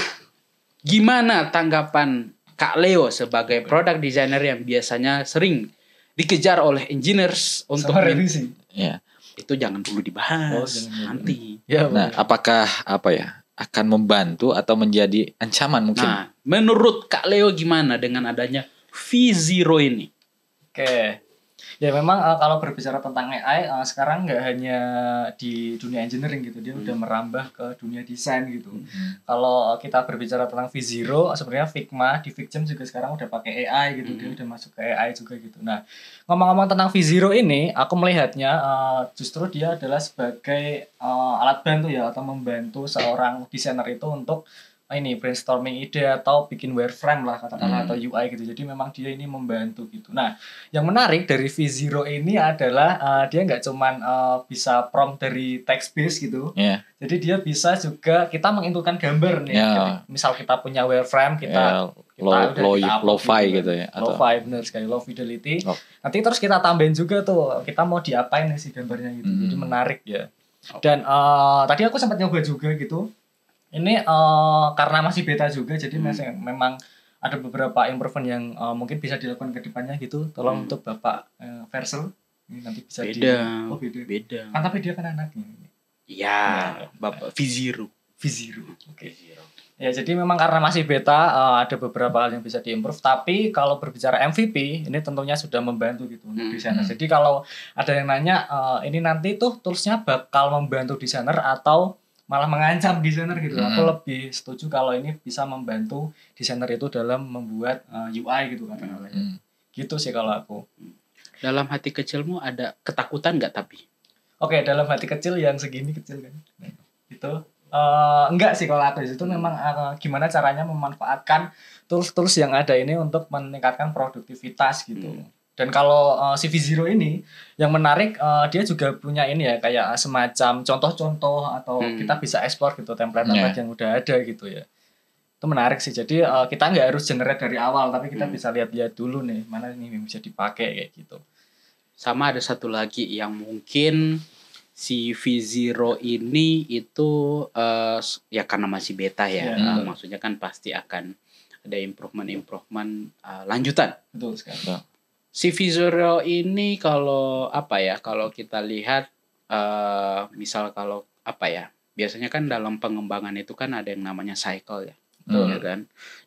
Gimana tanggapan Kak Leo sebagai product designer yang biasanya sering dikejar oleh engineers untuk Sama revisi? Ya. Itu jangan dulu dibahas, oh, jangan nanti. Ya, nah, apakah apa ya? akan membantu atau menjadi ancaman mungkin. Nah, menurut Kak Leo gimana dengan adanya V0 ini? Oke. Okay ya memang uh, kalau berbicara tentang AI uh, eh, sekarang nggak hanya di dunia engineering gitu dia hmm. udah merambah ke dunia desain gitu hmm. kalau kita berbicara tentang V Zero sebenarnya Figma di Figma juga sekarang udah pakai AI gitu hmm. dia udah masuk ke AI juga gitu nah ngomong-ngomong tentang V Zero ini aku melihatnya uh, justru dia adalah sebagai uh, alat bantu ya atau membantu seorang desainer itu untuk Ah, ini brainstorming ide atau bikin wireframe lah katakanlah hmm. atau UI gitu. Jadi memang dia ini membantu gitu. Nah, yang menarik dari V0 ini adalah uh, dia nggak cuman uh, bisa prompt dari text based gitu. Yeah. Jadi dia bisa juga kita menginputkan gambar nih. Yeah. Jadi, misal kita punya wireframe kita yeah kita low, udah low, lo-fi gitu, kan. gitu, ya atau lo-fi benar sekali low fidelity oh. nanti terus kita tambahin juga tuh kita mau diapain sih gambarnya gitu jadi hmm. menarik ya okay. Oh. dan uh, tadi aku sempat nyoba juga gitu ini uh, karena masih beta juga jadi hmm. masih, memang ada beberapa improvement yang uh, mungkin bisa dilakukan ke depannya gitu tolong hmm. untuk bapak uh, eh, Versel ini nanti bisa beda. di oh beda beda kan tapi dia kan anaknya iya, iya bapak Viziru Viziru oke okay. Viziro. ya jadi memang karena masih beta uh, ada beberapa hal yang bisa diimprove tapi kalau berbicara MVP ini tentunya sudah membantu gitu hmm. desainer hmm. jadi kalau ada yang nanya uh, ini nanti tuh toolsnya bakal membantu desainer atau malah mengancam desainer gitu. Hmm. Aku lebih setuju kalau ini bisa membantu desainer itu dalam membuat uh, eh, UI gitu katakanlah. Ya. Hmm. Gitu sih kalau aku. Dalam hati kecilmu ada ketakutan nggak tapi? Oke, okay, dalam hati kecil yang segini kecil kan. Itu uh, enggak sih kalau aku itu memang uh, gimana caranya memanfaatkan tools-tools yang ada ini untuk meningkatkan produktivitas gitu. Hmm. Dan kalau uh, eh, cv zero ini yang menarik uh, dia juga punya ini ya kayak semacam contoh-contoh atau hmm. kita bisa ekspor gitu template-template yeah. yang udah ada gitu ya. Itu menarik sih. Jadi uh, kita nggak harus generate dari awal tapi kita hmm. bisa lihat-lihat dulu nih mana ini bisa dipakai kayak gitu. Sama ada satu lagi yang mungkin si V0 ini itu uh, ya karena masih beta ya. Yeah. Iya, uh, maksudnya kan pasti akan ada improvement improvement uh, lanjutan. Betul sekali. Iya si Vizorel ini kalau apa ya kalau kita lihat uh, misal kalau apa ya biasanya kan dalam pengembangan itu kan ada yang namanya cycle ya Betul, ya kan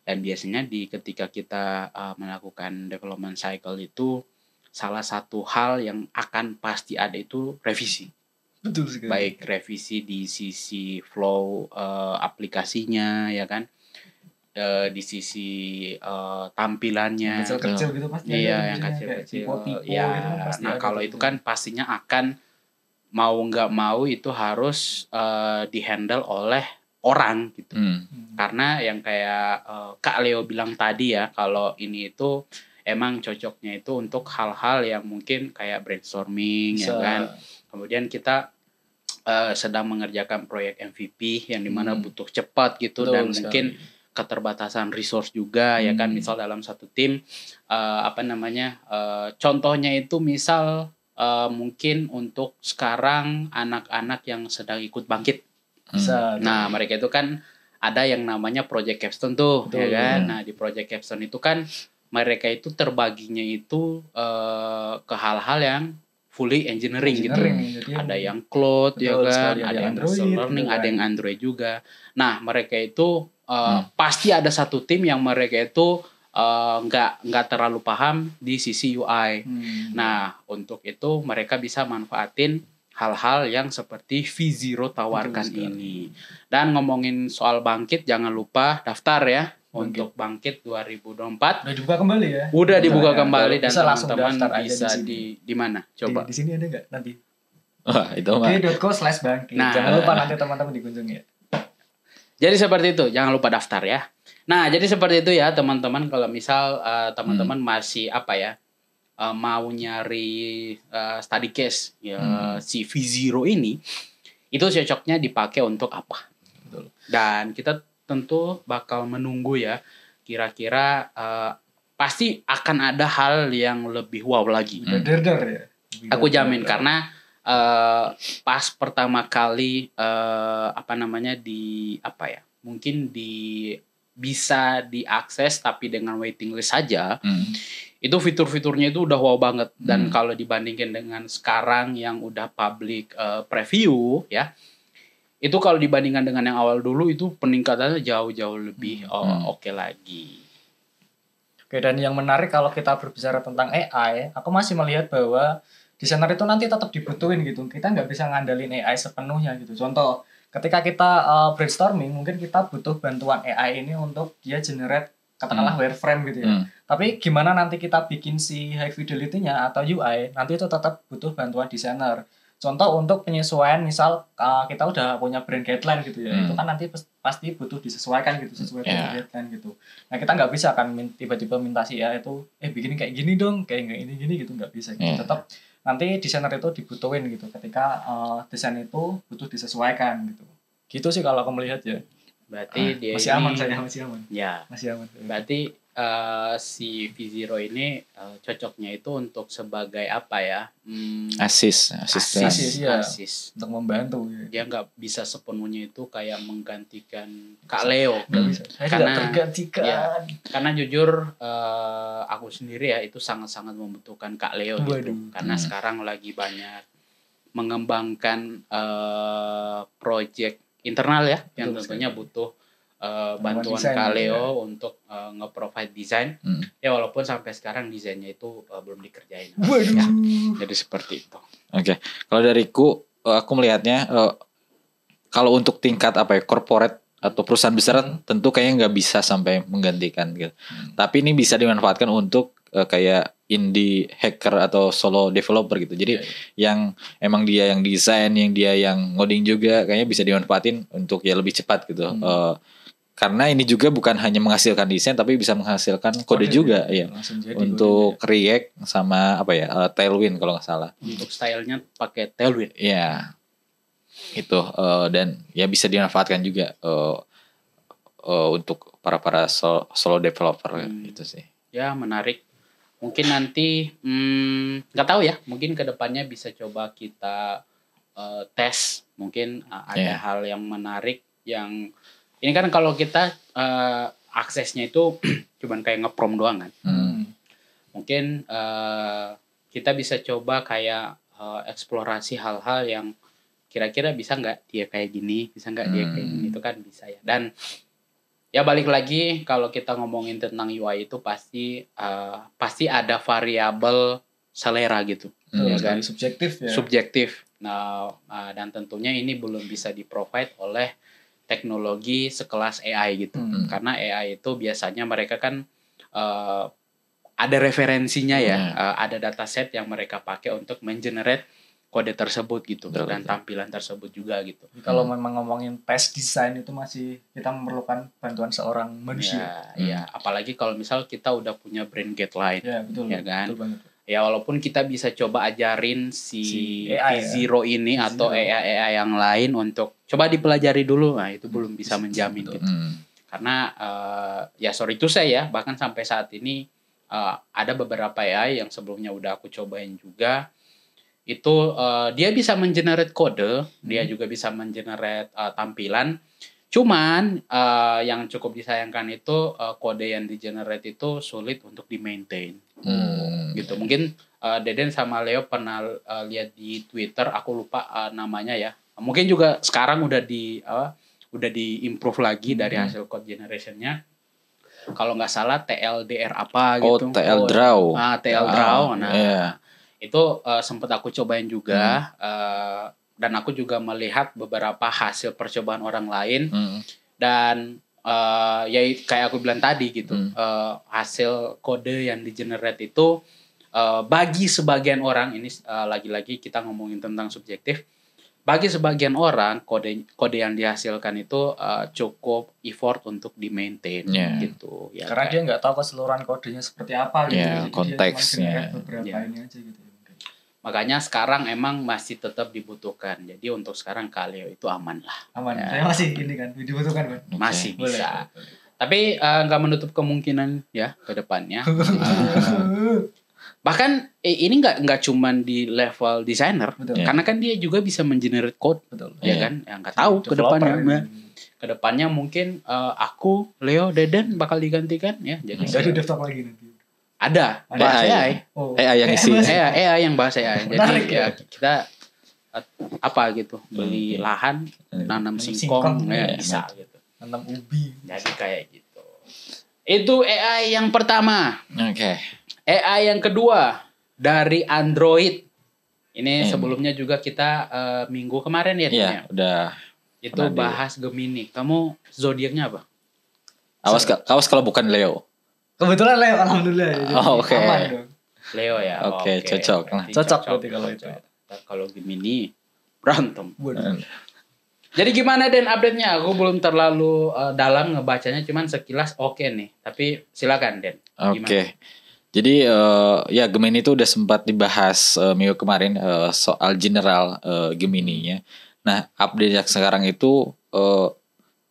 dan biasanya di ketika kita uh, melakukan development cycle itu salah satu hal yang akan pasti ada itu revisi betul sekali baik revisi di sisi flow uh, aplikasinya ya kan Eh, di sisi uh, tampilannya kecil-kecil iya. gitu pasti iya yang kecil-kecil ya gitu kan nah kalau gitu itu kan. kan pastinya akan mau nggak mau itu harus uh, dihandle oleh orang gitu hmm. karena yang kayak uh, kak Leo bilang tadi ya kalau ini itu emang cocoknya itu untuk hal-hal yang mungkin kayak brainstorming so. ya kan kemudian kita uh, sedang mengerjakan proyek MVP yang dimana hmm. butuh cepat gitu Betul, dan sekali. mungkin keterbatasan resource juga hmm. ya kan hmm. misal dalam satu tim uh, apa namanya uh, contohnya itu misal uh, mungkin untuk sekarang anak-anak yang sedang ikut bangkit hmm. nah mereka itu kan ada yang namanya project capstone tuh ya Betul, ya kan ya. nah di project capstone itu kan mereka itu terbaginya itu uh, ke hal-hal yang fully engineering, engineering gitu. Engineering. Hmm. Ada yang cloud ya Betul, ya kan, ada yang, Android, learning, ada yang Android juga. Nah, mereka itu Eh, hmm. pasti ada satu tim yang mereka itu eh, nggak uh, nggak terlalu paham di sisi UI. Hmm. Nah untuk itu mereka bisa manfaatin hal-hal yang seperti V0 tawarkan Betul, ini. Dan ngomongin soal bangkit jangan lupa daftar ya bangkit. untuk bangkit 2024. Udah dibuka kembali ya. Udah dibuka ya. kembali dan teman-teman bisa, di, di di mana? Coba. Di, di sini ada nggak nanti? Wah, itu mah. Di.co/bangkit. Nah, jangan lupa nanti teman-teman dikunjungi ya. Jadi seperti itu, jangan lupa daftar ya. Nah, jadi seperti itu ya teman-teman kalau misal uh, teman-teman hmm. masih apa ya? Uh, mau nyari uh, study case ya hmm. si V0 ini itu cocoknya dipakai untuk apa? Betul. Dan kita tentu bakal menunggu ya kira-kira uh, pasti akan ada hal yang lebih wow lagi. Hmm. ya. Aku jamin karena Eh, pas pertama kali uh, apa namanya di apa ya mungkin di bisa diakses tapi dengan waiting list saja hmm. itu fitur-fiturnya itu udah wow banget dan hmm. kalau dibandingkan dengan sekarang yang udah public uh, preview ya itu kalau dibandingkan dengan yang awal dulu itu peningkatannya jauh-jauh lebih hmm. oh, oke okay lagi oke dan yang menarik kalau kita berbicara tentang AI aku masih melihat bahwa desainer itu nanti tetap dibutuhin gitu kita nggak bisa ngandelin AI sepenuhnya gitu contoh ketika kita uh, brainstorming mungkin kita butuh bantuan AI ini untuk dia generate katakanlah hmm. wireframe gitu ya. Hmm. Tapi gimana nanti kita bikin si high fidelity-nya atau UI nanti itu tetap butuh bantuan desainer. Contoh untuk penyesuaian misal uh, kita udah punya brand guideline gitu ya. Hmm. Itu kan nanti pasti butuh disesuaikan gitu sesuai yeah. Iya. kan gitu nah kita nggak bisa kan tiba-tiba minta si ya itu eh bikin kayak gini dong kayak nggak ini gini gitu nggak bisa gitu. Yeah. tetap nanti desainer itu dibutuhin gitu ketika uh, desain itu butuh disesuaikan gitu gitu sih kalau aku melihat ya berarti uh, dia masih aman ini, saya masih aman ya masih aman berarti Eh, si v ini uh, cocoknya itu untuk sebagai apa ya? Hmm, asis, asis, Asis, ya. asis. Untuk membantu. Ya. Dia nggak bisa sepenuhnya itu kayak menggantikan Kak Leo. Hmm. karena, tergantikan. Ya, karena jujur uh, aku sendiri ya itu sangat-sangat membutuhkan Kak Leo gitu. Waduh. gitu. Karena hmm. sekarang lagi banyak mengembangkan uh, proyek internal ya yang tentunya butuh Eh, bantuan Kaleo ya. untuk uh, nge-provide desain. Hmm. Ya walaupun sampai sekarang desainnya itu uh, belum dikerjain. Ya. Jadi seperti itu. Oke. Okay. Kalau dariku aku melihatnya uh, kalau untuk tingkat apa ya corporate atau perusahaan besar hmm. tentu kayaknya nggak bisa sampai menggantikan gitu. Hmm. Tapi ini bisa dimanfaatkan untuk uh, kayak indie hacker atau solo developer gitu. Jadi yeah, yeah. yang emang dia yang desain, yang dia yang ngoding juga kayaknya bisa dimanfaatin untuk ya lebih cepat gitu. Hmm. Uh, karena ini juga bukan hanya menghasilkan desain tapi bisa menghasilkan kode, iya. kode juga ya untuk create React sama apa ya uh, Tailwind kalau nggak salah untuk stylenya pakai Tailwind ya itu uh, dan ya bisa dimanfaatkan juga uh, uh, untuk para para solo, solo developer hmm. itu sih ya menarik mungkin nanti hmm, nggak hmm, tahu ya mungkin kedepannya bisa coba kita uh, tes mungkin uh, ada yeah. hal yang menarik yang ini kan kalau kita uh, aksesnya itu cuman kayak ngeprom doang kan. Hmm. Mungkin uh, kita bisa coba kayak uh, eksplorasi hal-hal yang kira-kira bisa nggak dia kayak gini, bisa nggak hmm. dia kayak gini hmm. itu kan bisa ya. Dan ya balik lagi kalau kita ngomongin tentang UI itu pasti uh, pasti ada variabel selera gitu hmm, ya kan subjektif ya subjektif nah uh, dan tentunya ini belum bisa di provide oleh teknologi sekelas AI gitu. Hmm. Karena AI itu biasanya mereka kan uh, ada referensinya ya, hmm. uh, ada dataset yang mereka pakai untuk mengenerate kode tersebut gitu betul, dan betul. tampilan tersebut juga gitu. Kalau hmm. memang ngomongin pes design itu masih kita memerlukan bantuan seorang manusia. Iya, hmm. ya. apalagi kalau misal kita udah punya brand guideline. Iya, betul. Ya kan? Betul ya walaupun kita bisa coba ajarin si, si AI ya. Zero ya. ini atau AI AI yang lain untuk coba dipelajari dulu nah itu belum bisa menjamin gitu hmm. karena uh, ya sorry itu saya ya bahkan sampai saat ini uh, ada beberapa AI yang sebelumnya udah aku cobain juga itu uh, dia bisa mengenerate kode hmm. dia juga bisa mengenerate uh, tampilan Cuman uh, yang cukup disayangkan itu uh, kode yang di generate itu sulit untuk di maintain hmm. gitu mungkin uh, Deden sama Leo pernah uh, lihat di Twitter aku lupa uh, namanya ya mungkin juga sekarang udah di uh, udah di improve lagi hmm. dari hasil code generationnya kalau nggak salah TLDR apa oh, gitu TL oh, Draw ah TL oh, Draw ah, nah yeah. itu uh, sempat aku cobain juga hmm. uh, dan aku juga melihat beberapa hasil percobaan orang lain hmm. dan uh, ya kayak aku bilang tadi gitu hmm. uh, hasil kode yang di generate itu uh, bagi sebagian orang ini lagi-lagi uh, kita ngomongin tentang subjektif bagi sebagian orang kode kode yang dihasilkan itu uh, cukup effort untuk di maintain yeah. gitu ya karena kayak, dia nggak tahu keseluruhan kodenya seperti apa gitu yeah, konteksnya yeah. gitu ya. Makanya sekarang emang masih tetap dibutuhkan. Jadi untuk sekarang kalio itu aman lah. Aman. Ya. Saya masih ini kan dibutuhkan kan. Masih bisa. Boleh. Tapi eh, nggak uh, menutup kemungkinan ya ke depannya. Eh, bahkan eh, ini nggak nggak cuman di level desainer, iya. karena kan dia juga bisa mengenerate code, Betul. ya iya. kan? Yang nggak tahu ke depannya. Ya depannya mungkin uh, aku Leo Deden bakal digantikan ya jadi dari daftar lagi nanti ada, ada AI. AI. Oh. AI yang isi. AI, AI yang bahas AI. Jadi ya, ya kita apa gitu beli hmm. lahan nanam singkong, singkong ya, iya, bisa ya. gitu nanam ubi jadi kayak gitu itu AI yang pertama oke okay. AI yang kedua dari Android ini hmm. sebelumnya juga kita uh, minggu kemarin ya Iya, ya, udah itu bahas di... Gemini kamu zodiaknya apa awas awas kalau bukan Leo Kebetulan Leo alhamdulillah. Oh, oke. Okay. Leo ya. Oke, okay, okay. cocok. Nah, cocok, berarti kalau itu. Kalau Gemini berantem. Jadi gimana Den update-nya? Aku belum terlalu uh, dalam ngebacanya cuman sekilas oke okay nih. Tapi silakan Den. Oke. Okay. Jadi uh, ya Gemini itu udah sempat dibahas uh, eh, minggu kemarin uh, soal general uh, Gemininya. Nah, update yang sekarang itu uh,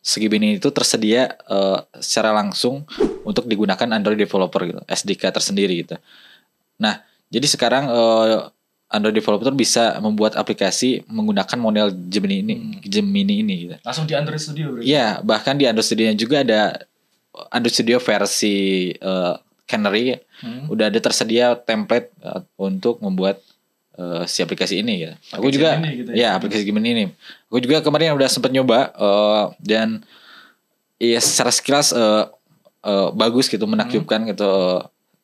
segi bini itu tersedia uh, secara langsung untuk digunakan Android developer gitu, SDK tersendiri gitu. Nah, jadi sekarang uh, Android developer bisa membuat aplikasi menggunakan model Gemini ini, hmm. Gemini ini gitu. Langsung di Android Studio. Iya, bahkan di Android Studio juga ada Android Studio versi uh, Canary hmm. udah ada tersedia template uh, untuk membuat uh, si aplikasi ini ya. Aku juga ini, gitu ya. ya aplikasi game ini. Aku juga kemarin udah sempat nyoba uh, dan ya secara sekilas uh, eh, uh, bagus gitu menakjubkan hmm. gitu uh,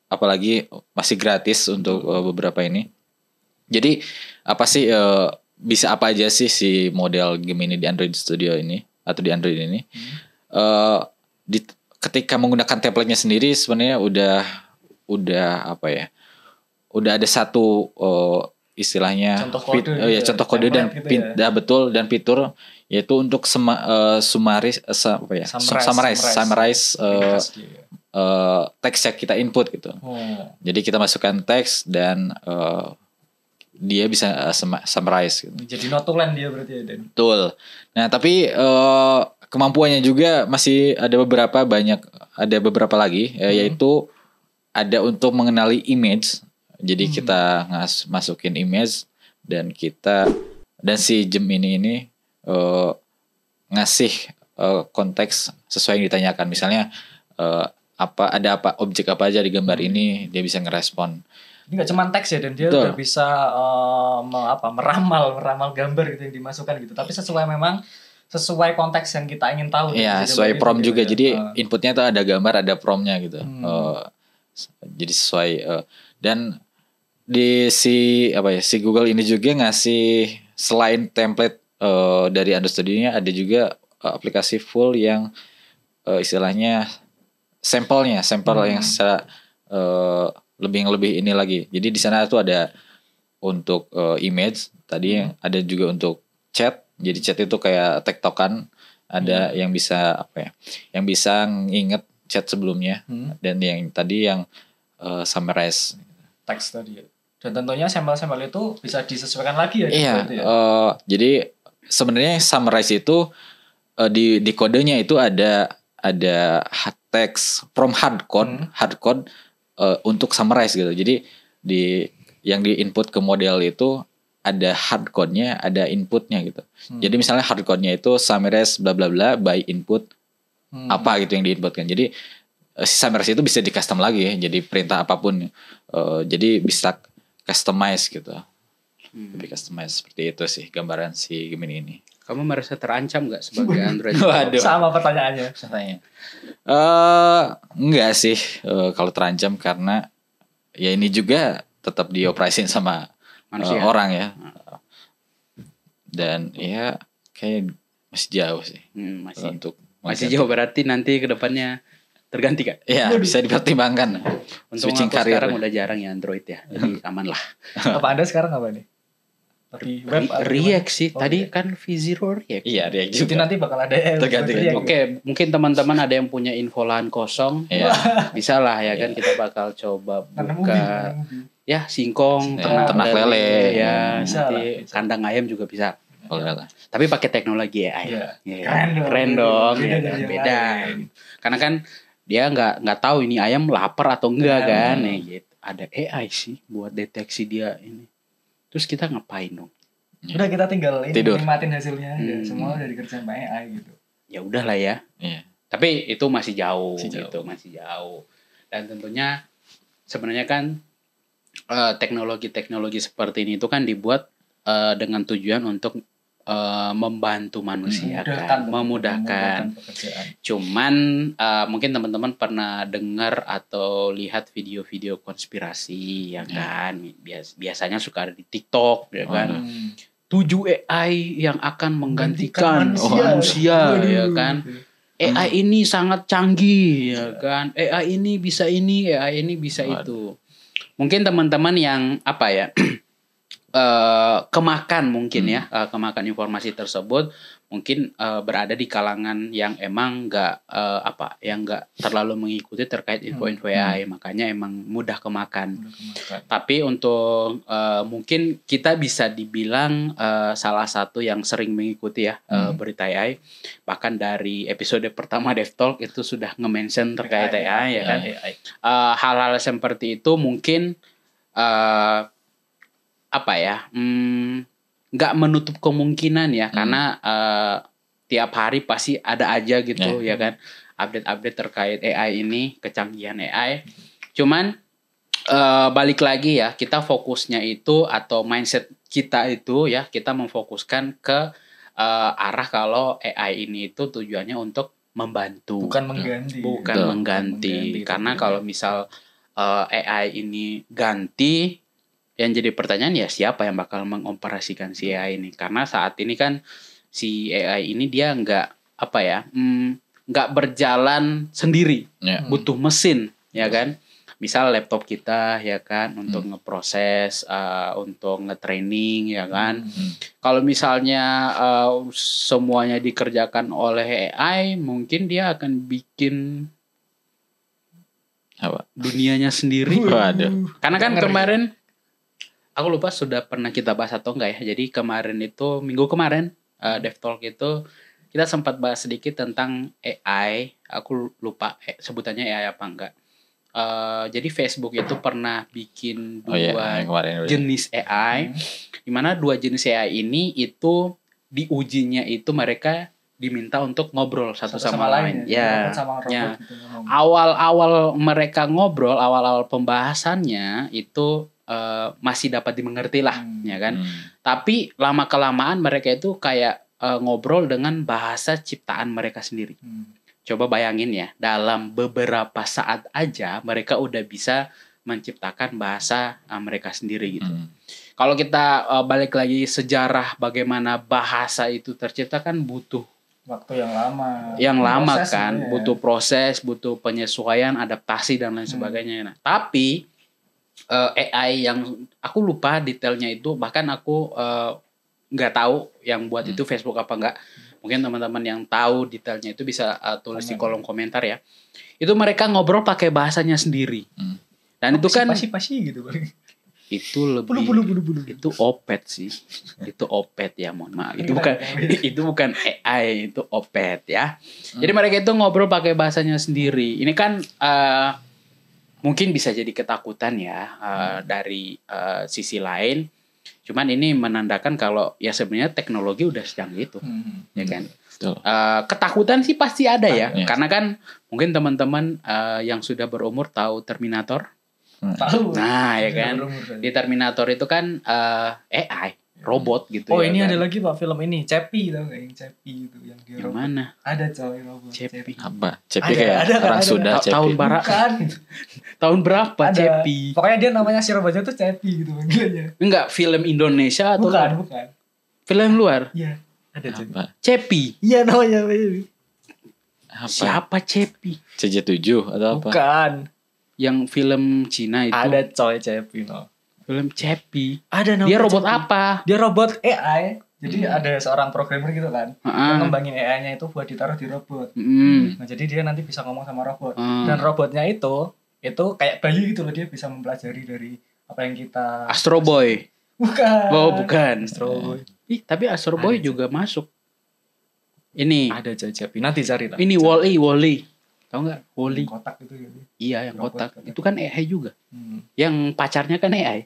apalagi masih gratis untuk uh, beberapa ini. Jadi apa sih uh, bisa apa aja sih si model game ini di Android Studio ini atau di Android ini? Hmm. Uh, di ketika menggunakan template sendiri sebenarnya udah udah apa ya? Udah ada satu uh, istilahnya contoh kode, fit, oh ya, gitu ya, contoh kode dan gitu pin, ya. Nah, betul dan fitur yaitu untuk sema, uh, sumaris uh, apa ya summarize summarize, summarize, summarize uh, uh, teks yang kita input gitu hmm. jadi kita masukkan teks dan uh, dia bisa uh, summarize gitu. jadi notulen dia berarti ya Dan betul nah tapi uh, kemampuannya juga masih ada beberapa banyak ada beberapa lagi hmm. yaitu ada untuk mengenali image jadi hmm. kita ngas masukin image dan kita dan si Jem ini ini uh, ngasih uh, konteks sesuai yang ditanyakan. Misalnya uh, apa ada apa objek apa aja di gambar hmm. ini dia bisa ngerespon. Ini nggak cuma teks ya dan dia Betul. udah bisa uh, apa meramal meramal gambar gitu yang dimasukkan gitu. Tapi iya. sesuai memang sesuai konteks yang kita ingin tahu. Iya, gitu, sesuai prom gitu, juga. Ya. Jadi uh. inputnya tuh ada gambar, ada promnya gitu. Hmm. Uh, jadi sesuai uh, dan di si apa ya si Google ini juga ngasih selain template uh, dari Android Studio-nya ada juga uh, aplikasi full yang uh, istilahnya sampelnya sampel hmm. yang secara uh, lebih lebih ini lagi jadi di sana tuh ada untuk uh, image tadi yang hmm. ada juga untuk chat jadi chat itu kayak tektokan ada hmm. yang bisa apa ya yang bisa nginget chat sebelumnya hmm. dan yang tadi yang uh, summarize teks tadi ya? dan tentunya sampel-sampel itu bisa disesuaikan lagi ya iya ya? Uh, jadi sebenarnya summarize itu uh, di di kodenya itu ada ada hard text from hard code hmm. hard code uh, untuk summarize gitu jadi di yang di input ke model itu ada hard code-nya, ada inputnya gitu. Hmm. Jadi misalnya hard code-nya itu summarize bla bla bla by input hmm. apa gitu yang diinputkan. Jadi si summarize itu bisa di custom lagi ya. Jadi perintah apapun. Uh, jadi bisa customize gitu hmm. lebih customize seperti itu sih gambaran si Gemini ini kamu merasa terancam gak sebagai Android? Waduh. Sama pertanyaannya. Pertanyaan. Uh, eh, enggak sih uh, kalau terancam karena ya ini juga tetap dioperasiin sama Uh, orang ya. Hmm. Dan ya kayak masih jauh sih. Hmm, masih. Untuk masih jauh berarti nanti kedepannya tergantikan. Iya, bisa dipertimbangkan. Untuk Switching aku karir. sekarang udah jarang ya Android ya. Jadi aman lah. apa Anda sekarang apa nih? Tapi React sih. Oh, Tadi okay. kan V0 React. Iya, React juga. Jadi nanti bakal ada tergantikan. Oke, okay, mungkin teman-teman ada yang punya info lahan kosong. Iya. bisa lah ya kan iya. kita bakal coba buka ya singkong, iya, ternak, ternak lele, ya, nanti kandang ayam juga bisa. Oh, Tapi pakai teknologi AI. Ya. Ya. Keren dong. Keren dong. Ya kan? Beda. Ya, beda. Karena kan dia nggak nggak tahu ini ayam lapar atau enggak kan ya gitu ada AI sih buat deteksi dia ini terus kita ngapain dong Sudah hmm. udah kita tinggal ini, Tidur. nikmatin hasilnya aja. Hmm. semua udah dikerjain sama AI gitu ya udahlah ya yeah. tapi itu masih jauh, masih gitu, jauh gitu masih jauh dan tentunya sebenarnya kan eh, teknologi-teknologi uh, seperti ini itu kan dibuat uh, dengan tujuan untuk uh, membantu manusia memudahkan, kan memudahkan. memudahkan cuman uh, mungkin teman-teman pernah dengar atau lihat video-video konspirasi ya iya. kan Bias biasanya suka ada di TikTok ya oh, kan iya. tujuh AI yang akan menggantikan manusia, ya kan AI hmm. ini sangat canggih ya iya. kan AI ini bisa ini AI ini bisa itu mungkin teman-teman yang apa ya uh, kemakan mungkin hmm. ya uh, kemakan informasi tersebut mungkin uh, berada di kalangan yang emang nggak uh, apa yang nggak terlalu mengikuti terkait hmm. info-info hmm. AI makanya emang mudah kemakan. mudah kemakan. Tapi untuk uh, mungkin kita bisa dibilang uh, salah satu yang sering mengikuti ya hmm. uh, berita AI bahkan dari episode pertama Dev talk itu sudah nge-mention terkait AI, AI ya kan. Hal-hal seperti itu mungkin uh, apa ya hmm, nggak hmm, menutup kemungkinan ya hmm. karena uh, tiap hari pasti ada aja gitu yeah. ya kan update-update terkait AI ini kecanggihan AI cuman uh, balik lagi ya kita fokusnya itu atau mindset kita itu ya kita memfokuskan ke uh, arah kalau AI ini itu tujuannya untuk membantu bukan mengganti bukan Betul. mengganti, mengganti karena kalau ya. misal uh, AI ini ganti yang jadi pertanyaan ya siapa yang bakal mengoperasikan si AI ini? Karena saat ini kan si AI ini dia nggak apa ya, mm, nggak mm, berjalan sendiri, yeah. Hmm. butuh mesin, ya kan? Misal laptop kita ya kan untuk hmm. ngeproses, uh, untuk ngetraining ya kan. Hmm. hmm. Kalau misalnya uh, semuanya dikerjakan oleh AI, mungkin dia akan bikin apa dunianya sendiri. Waduh. Karena kan kemarin aku lupa sudah pernah kita bahas atau enggak ya. Jadi kemarin itu minggu kemarin uh, eh, DevTalk itu kita sempat bahas sedikit tentang AI. Aku lupa eh, sebutannya AI apa enggak. Uh, jadi Facebook itu pernah bikin dua oh, iya. jenis AI, hmm. dimana dua jenis AI ini itu di ujinya itu mereka diminta untuk ngobrol satu, sama, sama lain. lain. Ya. ya. ya. Gitu awal-awal mereka ngobrol, awal-awal pembahasannya itu Eh, masih dapat dimengerti lah hmm. ya kan hmm. tapi lama kelamaan mereka itu kayak uh, ngobrol dengan bahasa ciptaan mereka sendiri hmm. coba bayangin ya dalam beberapa saat aja mereka udah bisa menciptakan bahasa uh, mereka sendiri gitu hmm. kalau kita uh, balik lagi sejarah bagaimana bahasa itu tercipta kan butuh waktu yang lama yang lama kan ya. butuh proses butuh penyesuaian adaptasi dan lain hmm. sebagainya nah tapi uh, eh, AI yang aku lupa detailnya itu bahkan aku eh, nggak uh, tahu yang buat hmm. itu Facebook apa enggak mungkin teman-teman yang tahu detailnya itu bisa uh, tulis Amin. di kolom komentar ya itu mereka ngobrol pakai bahasanya sendiri hmm. dan oh, itu kan pasti pasti gitu itu lebih bulu, bulu, bulu, bulu. itu opet sih itu opet ya mohon maaf itu iya, bukan iya, iya. itu bukan AI itu opet ya hmm. jadi mereka itu ngobrol pakai bahasanya sendiri ini kan uh, mungkin bisa jadi ketakutan ya uh, dari uh, sisi lain. Cuman ini menandakan kalau ya sebenarnya teknologi udah sedang gitu, hmm. ya hmm. kan. Uh, ketakutan sih pasti ada ya, ah, ya. karena kan mungkin teman-teman uh, yang sudah berumur tahu Terminator. Hmm. Tahu. Nah, ya kan. Di Terminator itu kan uh, AI. Ya. robot gitu oh ya, ini kan? ada lagi pak film ini Cepi tau gak yang Cepi itu yang dia robot. mana ada coy robot Cepi, apa Cepi ada, kayak ada, orang ada, Sunda ada. Cepi. tahun berapa tahun berapa ada. Cepi pokoknya dia namanya si robotnya tuh Cepi gitu manggilnya enggak film Indonesia atau bukan kan? bukan film luar iya ada Cepi apa? Cepi iya namanya apa? siapa Cepi CJ7 atau apa bukan yang film Cina itu ada coy Cepi no Film Cepi. Ada namanya. Dia robot Cepi. apa? Dia robot AI. Jadi hmm. ada seorang programmer gitu kan, uh -uh. ngembangin AI-nya itu buat ditaruh di robot. Hmm. Nah, jadi dia nanti bisa ngomong sama robot. Hmm. Dan robotnya itu itu kayak bayi gitu loh, dia bisa mempelajari dari apa yang kita Astro Boy. Bukan. Oh, bukan. Astro Boy. Ih, tapi Astro Boy ada juga masuk. Ini ada Cepi. Nanti cari lah. Ini Wall-E, Wall-E. Tahu nggak? Wall-E. Kotak itu gitu. Iya, yang robot kotak. Itu kan AI juga. Hmm. Yang pacarnya kan AI.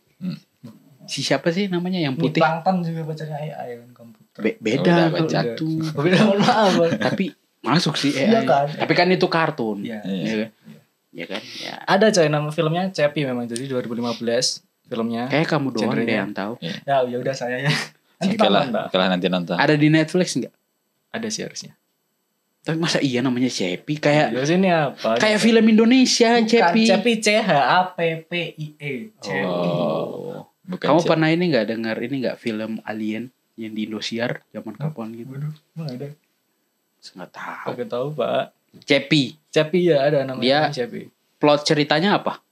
Si siapa sih namanya yang putih? Plankton juga bacanya AI kan komputer. Be ya beda oh, baca tuh. Beda maaf. Tapi masuk sih AI. Ya kan? Tapi kan itu kartun. Iya. Ya, kan? Ya kan? Ya. Ada coy nama filmnya Cepi memang jadi 2015 filmnya. Kayak kamu doang deh kan? yang tahu. Ya, ya udah saya ya. Nanti kalah, kalah nanti nonton. Ada di Netflix enggak? Ada sih harusnya. Tapi masa iya namanya Cepi kayak Terus iya, ini apa? Kayak film Indonesia bukan, Cepi. Cepi C H A P P I E. Cepi. Oh. Bukan Kamu Cepi. pernah ini nggak dengar ini nggak film Alien yang di Indosiar zaman kapan gitu? Waduh, ada. Enggak tahu. Enggak tahu, Pak. Cepi. Cepi ya ada namanya Dia, Cepi. Plot ceritanya apa?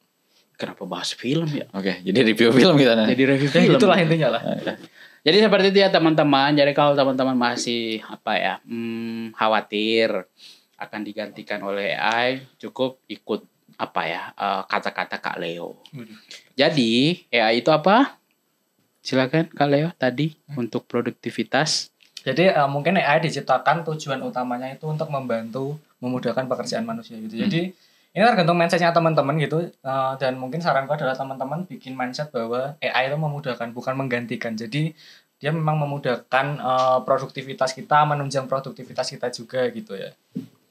Kenapa bahas film ya? Oke, okay, jadi review film kita. Nah. Jadi review film. itulah intinya lah. Jadi seperti itu ya teman-teman. Jadi kalau teman-teman masih apa ya hmm, khawatir akan digantikan oleh AI, cukup ikut apa ya eh, kata-kata uh, Kak Leo. Jadi AI itu apa? Silakan Kak Leo tadi hmm. untuk produktivitas. Jadi uh, mungkin AI diciptakan tujuan utamanya itu untuk membantu memudahkan pekerjaan manusia gitu. Hmm. Jadi ini tergantung mindsetnya teman-teman gitu uh, dan mungkin saranku adalah teman-teman bikin mindset bahwa AI itu memudahkan bukan menggantikan jadi dia memang memudahkan uh, produktivitas kita menunjang produktivitas kita juga gitu ya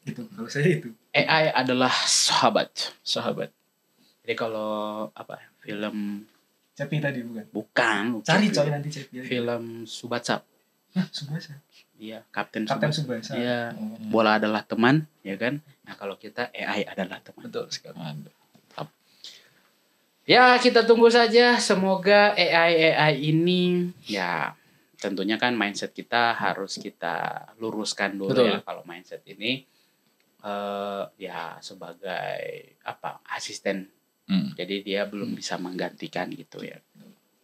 gitu kalau saya itu AI adalah sahabat sahabat jadi kalau apa film Cepi tadi bukan bukan, cari coy nanti Cepi film Subatsap Subatsap iya Kapten Kapten Subasa. Iya, oh. bola adalah teman, ya kan? Nah kalau kita AI adalah teman. Betul sekali. Mantap. Nah, ya kita tunggu saja. Semoga AI AI ini ya tentunya kan mindset kita harus kita luruskan dulu Betul. ya kalau mindset ini uh, ya sebagai apa asisten. Hmm. Jadi dia belum bisa menggantikan gitu ya.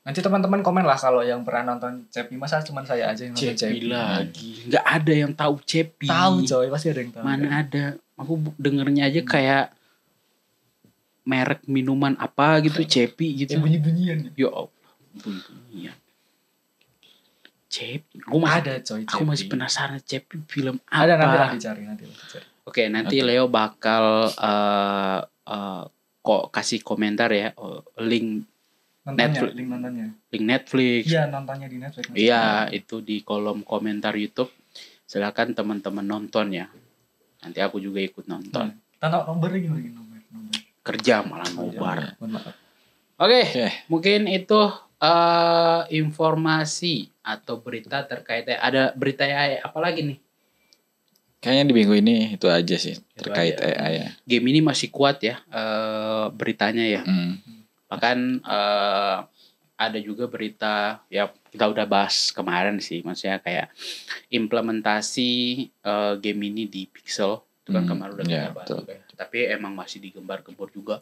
Nanti teman-teman komen lah kalau yang pernah nonton Cepi masa cuma saya aja yang nonton Cepi, Cepi lagi. Nggak ada yang tahu Cepi. Tahu coy, pasti ada yang tahu. Mana kan? ada aku dengernya aja hmm. kayak merek minuman apa gitu cepi gitu ya, bunyi bunyian ya Allah bunyi bunyian cepi aku masih, ada coy cepi. aku masih penasaran cepi film apa ada nanti lah dicari nanti lah dicari oke nanti okay. Leo bakal uh, eh, uh, eh, kok kasih komentar ya oh, link nontonnya, Netflix link nontonnya link Netflix iya nontonnya di Netflix iya itu di kolom komentar YouTube silakan teman-teman nonton ya nanti aku juga ikut nonton hmm. tanah nobar lagi lagi kerja malah oh, iya, nobar iya. oke okay, okay. mungkin itu uh, informasi atau berita terkait eh, ada berita AI apa lagi nih Kayaknya di minggu ini itu aja sih itu terkait aja. AI ya. Game ini masih kuat ya uh, beritanya ya. Hmm. Bahkan uh, ada juga berita ya kita udah bahas kemarin sih maksudnya kayak implementasi uh, game ini di Pixel itu kan hmm, kemarin udah yeah, kita bahas juga tapi emang masih digembar-gembor juga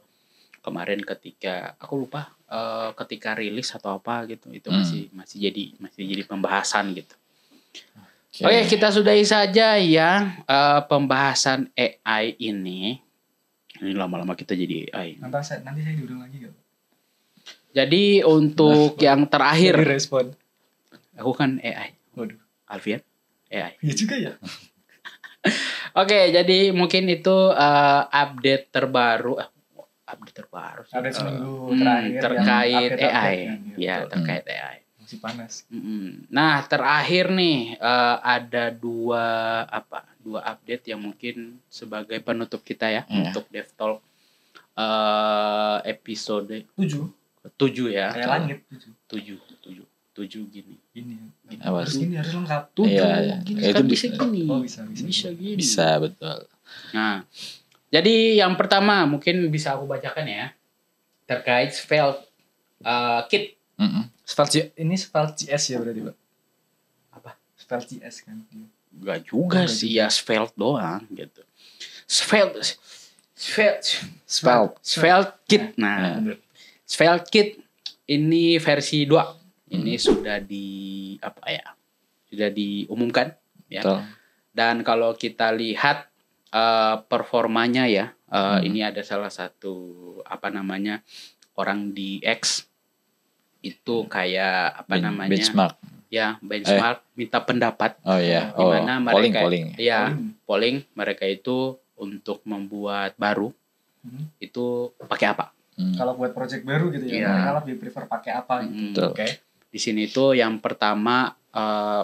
kemarin ketika aku lupa uh, ketika rilis atau apa gitu itu hmm. masih masih jadi masih jadi pembahasan gitu oke okay, kita sudahi saja ya uh, pembahasan AI ini ini lama-lama kita jadi AI nanti saya, nanti saya diundang lagi gak? Jadi untuk nah, yang terakhir Aku kan AI. Waduh. Alfian AI. Iya juga ya. Oke, okay, jadi mungkin itu uh, update terbaru uh, update terbaru. Sih. Update seminggu uh, terakhir terkait update AI. Gitu. Ya, terkait hmm. AI. Masih panas. Nah, terakhir nih uh, ada dua apa? Dua update yang mungkin sebagai penutup kita ya Hmm. untuk DevTalk uh, episode tujuh. Tujuh ya. Kayak langit tujuh. Tujuh tujuh gini ini gini. apa sih gini harus lengkap iya, tujuh ya, gini ya, kan bisa gini oh, bisa, bisa, bisa gini bisa betul nah jadi yang pertama mungkin bisa aku bacakan ya terkait spell uh, kit mm -mm. spell ini spell cs ya berarti pak apa spell cs kan enggak juga Gak sih ya spell doang gitu spell spell spell spell kit nah, Svelte nah, spell kit ini versi 2 ini hmm. sudah di apa ya sudah diumumkan ya Betul. dan kalau kita lihat uh, performanya ya uh, hmm. ini ada salah satu apa namanya orang di X itu hmm. kayak apa namanya benchmark ya benchmark eh. minta pendapat oh ya yeah. oh, mana mereka polling, ya polling. polling mereka itu untuk membuat baru hmm. itu pakai apa hmm. kalau buat project baru gitu ya, yeah. mereka lebih prefer pakai apa gitu hmm. oke okay di sini itu yang pertama eh,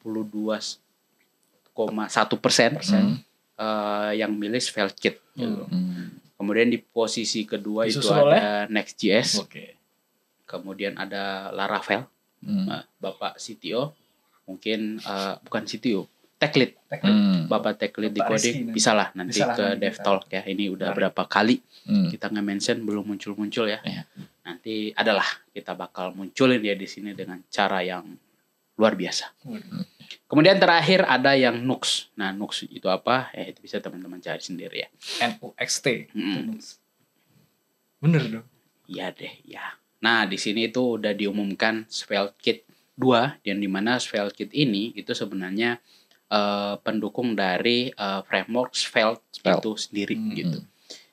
puluh 42,1 persen satu persen eh, yang milih Velkit. Gitu. Hmm, hmm. Kemudian di posisi kedua itu ada oleh? Next.js. Okay. Kemudian ada Laravel, hmm. Eh, hmm. hmm. Bapak CTO. Mungkin uh, bukan CTO, tech lead. Tech lead. Hmm. Bapak tech lead di coding bisa lah nanti bisa ke Talk ya. Ini udah Lari. berapa kali hmm. kita nge-mention belum muncul-muncul ya. Yeah nanti adalah kita bakal munculin ya di sini dengan cara yang luar biasa. Kemudian terakhir ada yang Nux. Nah, Nux itu apa? Eh itu bisa teman-teman cari sendiri ya. N U X T. Hmm. Bener dong. Iya deh, ya. Nah, di sini itu udah diumumkan spell kit 2 di mana spell kit ini itu sebenarnya uh, pendukung dari uh, eh, framework spell, itu sendiri hmm. gitu.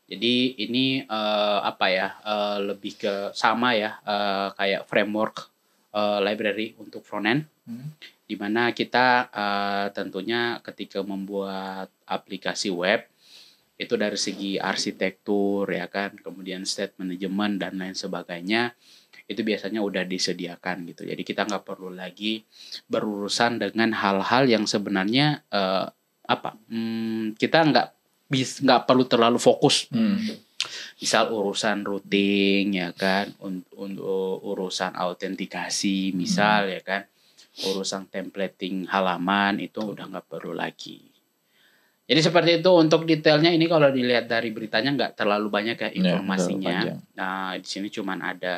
Jadi ini uh, apa ya uh, lebih ke sama ya uh, kayak framework uh, library untuk frontend, hmm. mana kita uh, tentunya ketika membuat aplikasi web itu dari segi arsitektur ya kan, kemudian state management dan lain sebagainya itu biasanya udah disediakan gitu. Jadi kita nggak perlu lagi berurusan dengan hal-hal yang sebenarnya uh, apa hmm, kita nggak bis nggak perlu terlalu fokus hmm. misal urusan routing ya kan untuk urusan autentikasi misal hmm. ya kan urusan templating halaman itu udah nggak perlu lagi jadi seperti itu untuk detailnya ini kalau dilihat dari beritanya nggak terlalu banyak ya iya, informasinya. Ya, nah di sini cuman ada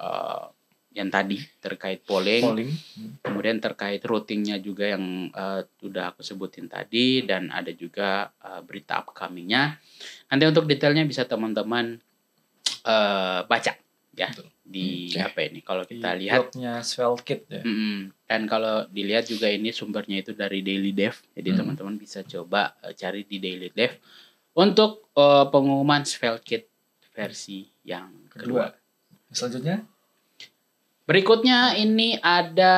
uh, yang tadi terkait polling, polling. kemudian terkait routingnya juga yang uh, sudah aku sebutin tadi dan ada juga uh, berita upcomingnya nanti untuk detailnya bisa teman-teman uh, baca ya Betul. di hmm, okay. apa ini kalau kita di lihat blognya ya mm -mm. dan kalau dilihat juga ini sumbernya itu dari Daily Dev jadi teman hmm. teman-teman bisa coba uh, cari di Daily Dev untuk uh, pengumuman Svelkit versi yang kedua, kedua. selanjutnya Berikutnya ini ada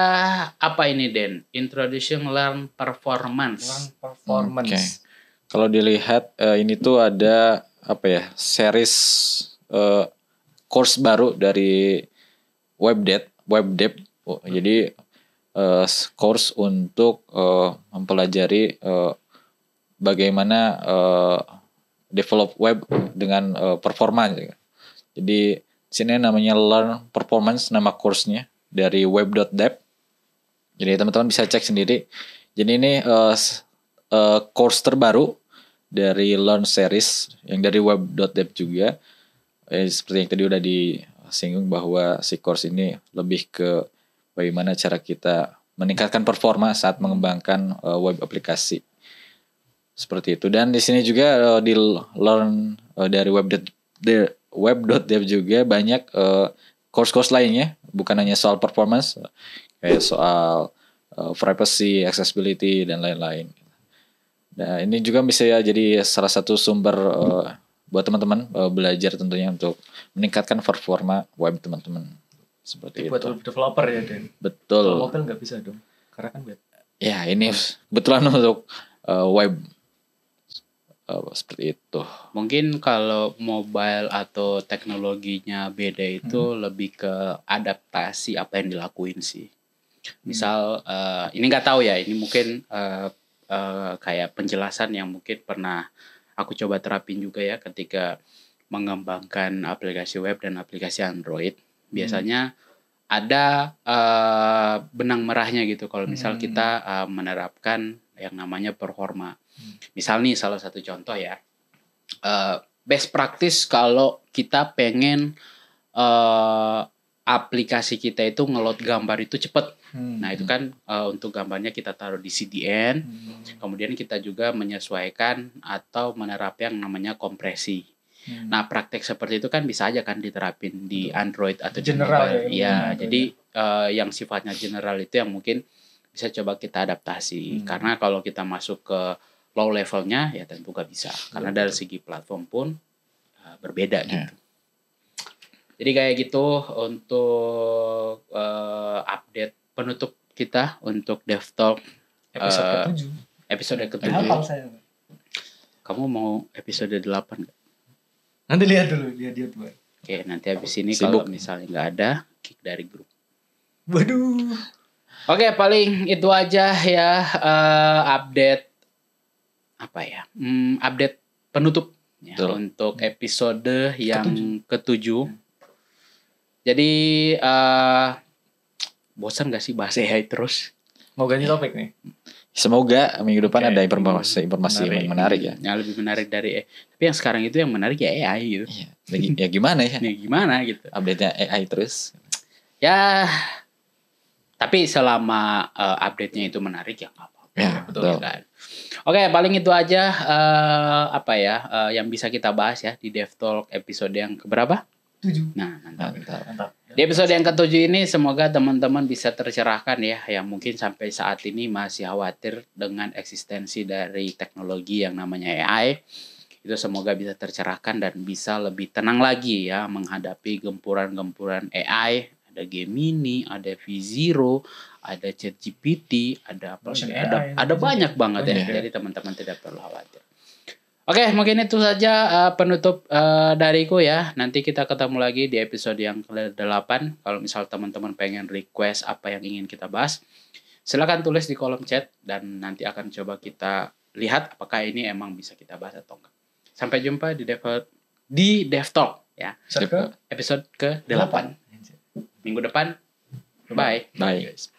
apa ini Den? Introducing Learn Performance. Learn Performance. Hmm, okay. Kalau dilihat uh, ini tuh ada apa ya series uh, course baru dari WebDev. WebDev. Oh, hmm. Jadi uh, course untuk uh, mempelajari uh, bagaimana uh, develop web dengan uh, performa. Jadi Sini namanya Learn Performance nama kursnya dari web.dev. Jadi teman-teman bisa cek sendiri. Jadi ini uh, uh, course terbaru dari Learn Series yang dari web.dev juga. Eh, seperti yang tadi udah disinggung bahwa si course ini lebih ke bagaimana cara kita meningkatkan performa saat mengembangkan uh, web aplikasi. Seperti itu dan di sini juga uh, di learn uh, dari web.dev web.dev juga banyak course eh, course-course lainnya, bukan hanya soal performance, kayak soal uh, privacy, accessibility dan lain-lain. Nah, ini juga bisa ya jadi salah satu sumber uh, buat teman-teman uh, belajar tentunya untuk meningkatkan performa web teman-teman. Seperti buat itu. Buat developer ya, Den. Betul. Kalau mobile nggak bisa dong, karena kan web. Ya, ini kebetulan untuk uh, web uh, seperti itu. Mungkin kalau mobile atau teknologinya beda itu hmm. lebih ke adaptasi apa yang dilakuin sih. Hmm. Misal uh, ini nggak tahu ya, ini mungkin uh, uh, kayak penjelasan yang mungkin pernah aku coba terapin juga ya ketika mengembangkan aplikasi web dan aplikasi Android. Biasanya hmm. ada uh, benang merahnya gitu kalau misal hmm. kita uh, menerapkan yang namanya performa. Hmm. Misal nih salah satu contoh ya, uh, best practice kalau kita pengen uh, aplikasi kita itu ngelot gambar itu cepet. Hmm. Nah itu kan uh, untuk gambarnya kita taruh di CDN, hmm. kemudian kita juga menyesuaikan atau menerapkan yang namanya kompresi. Hmm. Nah praktek seperti itu kan bisa aja kan diterapin di Android atau general, di Ya, iya, ya, ya jadi uh, yang sifatnya general itu yang mungkin bisa coba kita adaptasi hmm. karena kalau kita masuk ke low levelnya ya tentu gak bisa iya, karena dari segi platform pun uh, berbeda yeah. gitu jadi kayak gitu untuk uh, update penutup kita untuk DevTalk episode uh, eh, ke-7 episode ke-7 kamu mau episode 8 gak? nanti lihat dulu lihat dia buat oke nanti habis ini kalau misalnya nggak ada kick dari grup waduh Oke, okay, paling itu aja ya uh, update apa ya? Um, update penutup ya, untuk episode yang ketujuh. ketujuh. Hmm. Jadi uh, bosan gak sih bahas AI terus? Mau ganti topik nih. Semoga minggu depan okay. ada informasi informasi menarik. yang menarik ya. Yang lebih menarik dari AI. Tapi yang sekarang itu yang menarik ya AI gitu. Ya, ya gimana ya? ya gimana gitu. update AI terus. Ya tapi selama uh, update-nya itu menarik ya apa-apa. Ya, betul, betul. kan. Oke, paling itu aja uh, apa ya uh, yang bisa kita bahas ya di Dev Talk episode yang keberapa? Tujuh. Nah, mantap. mantap. mantap. Di episode yang ketujuh ini semoga teman-teman bisa tercerahkan ya yang mungkin sampai saat ini masih khawatir dengan eksistensi dari teknologi yang namanya AI. Itu semoga bisa tercerahkan dan bisa lebih tenang lagi ya menghadapi gempuran-gempuran AI ada Gemini, ada V0, ada ChatGPT, ada apa ya, Ada, ada banyak banget ya, ya. Jadi teman-teman tidak perlu khawatir. Oke, okay, mungkin itu saja uh, penutup uh, dariku ya. Nanti kita ketemu lagi di episode yang ke-8. Kalau misal teman-teman pengen request apa yang ingin kita bahas, silahkan tulis di kolom chat dan nanti akan coba kita lihat apakah ini emang bisa kita bahas atau enggak. Sampai jumpa di Dev di DevTalk ya. Episode ke-8. ke 8 minggu depan bye bye, bye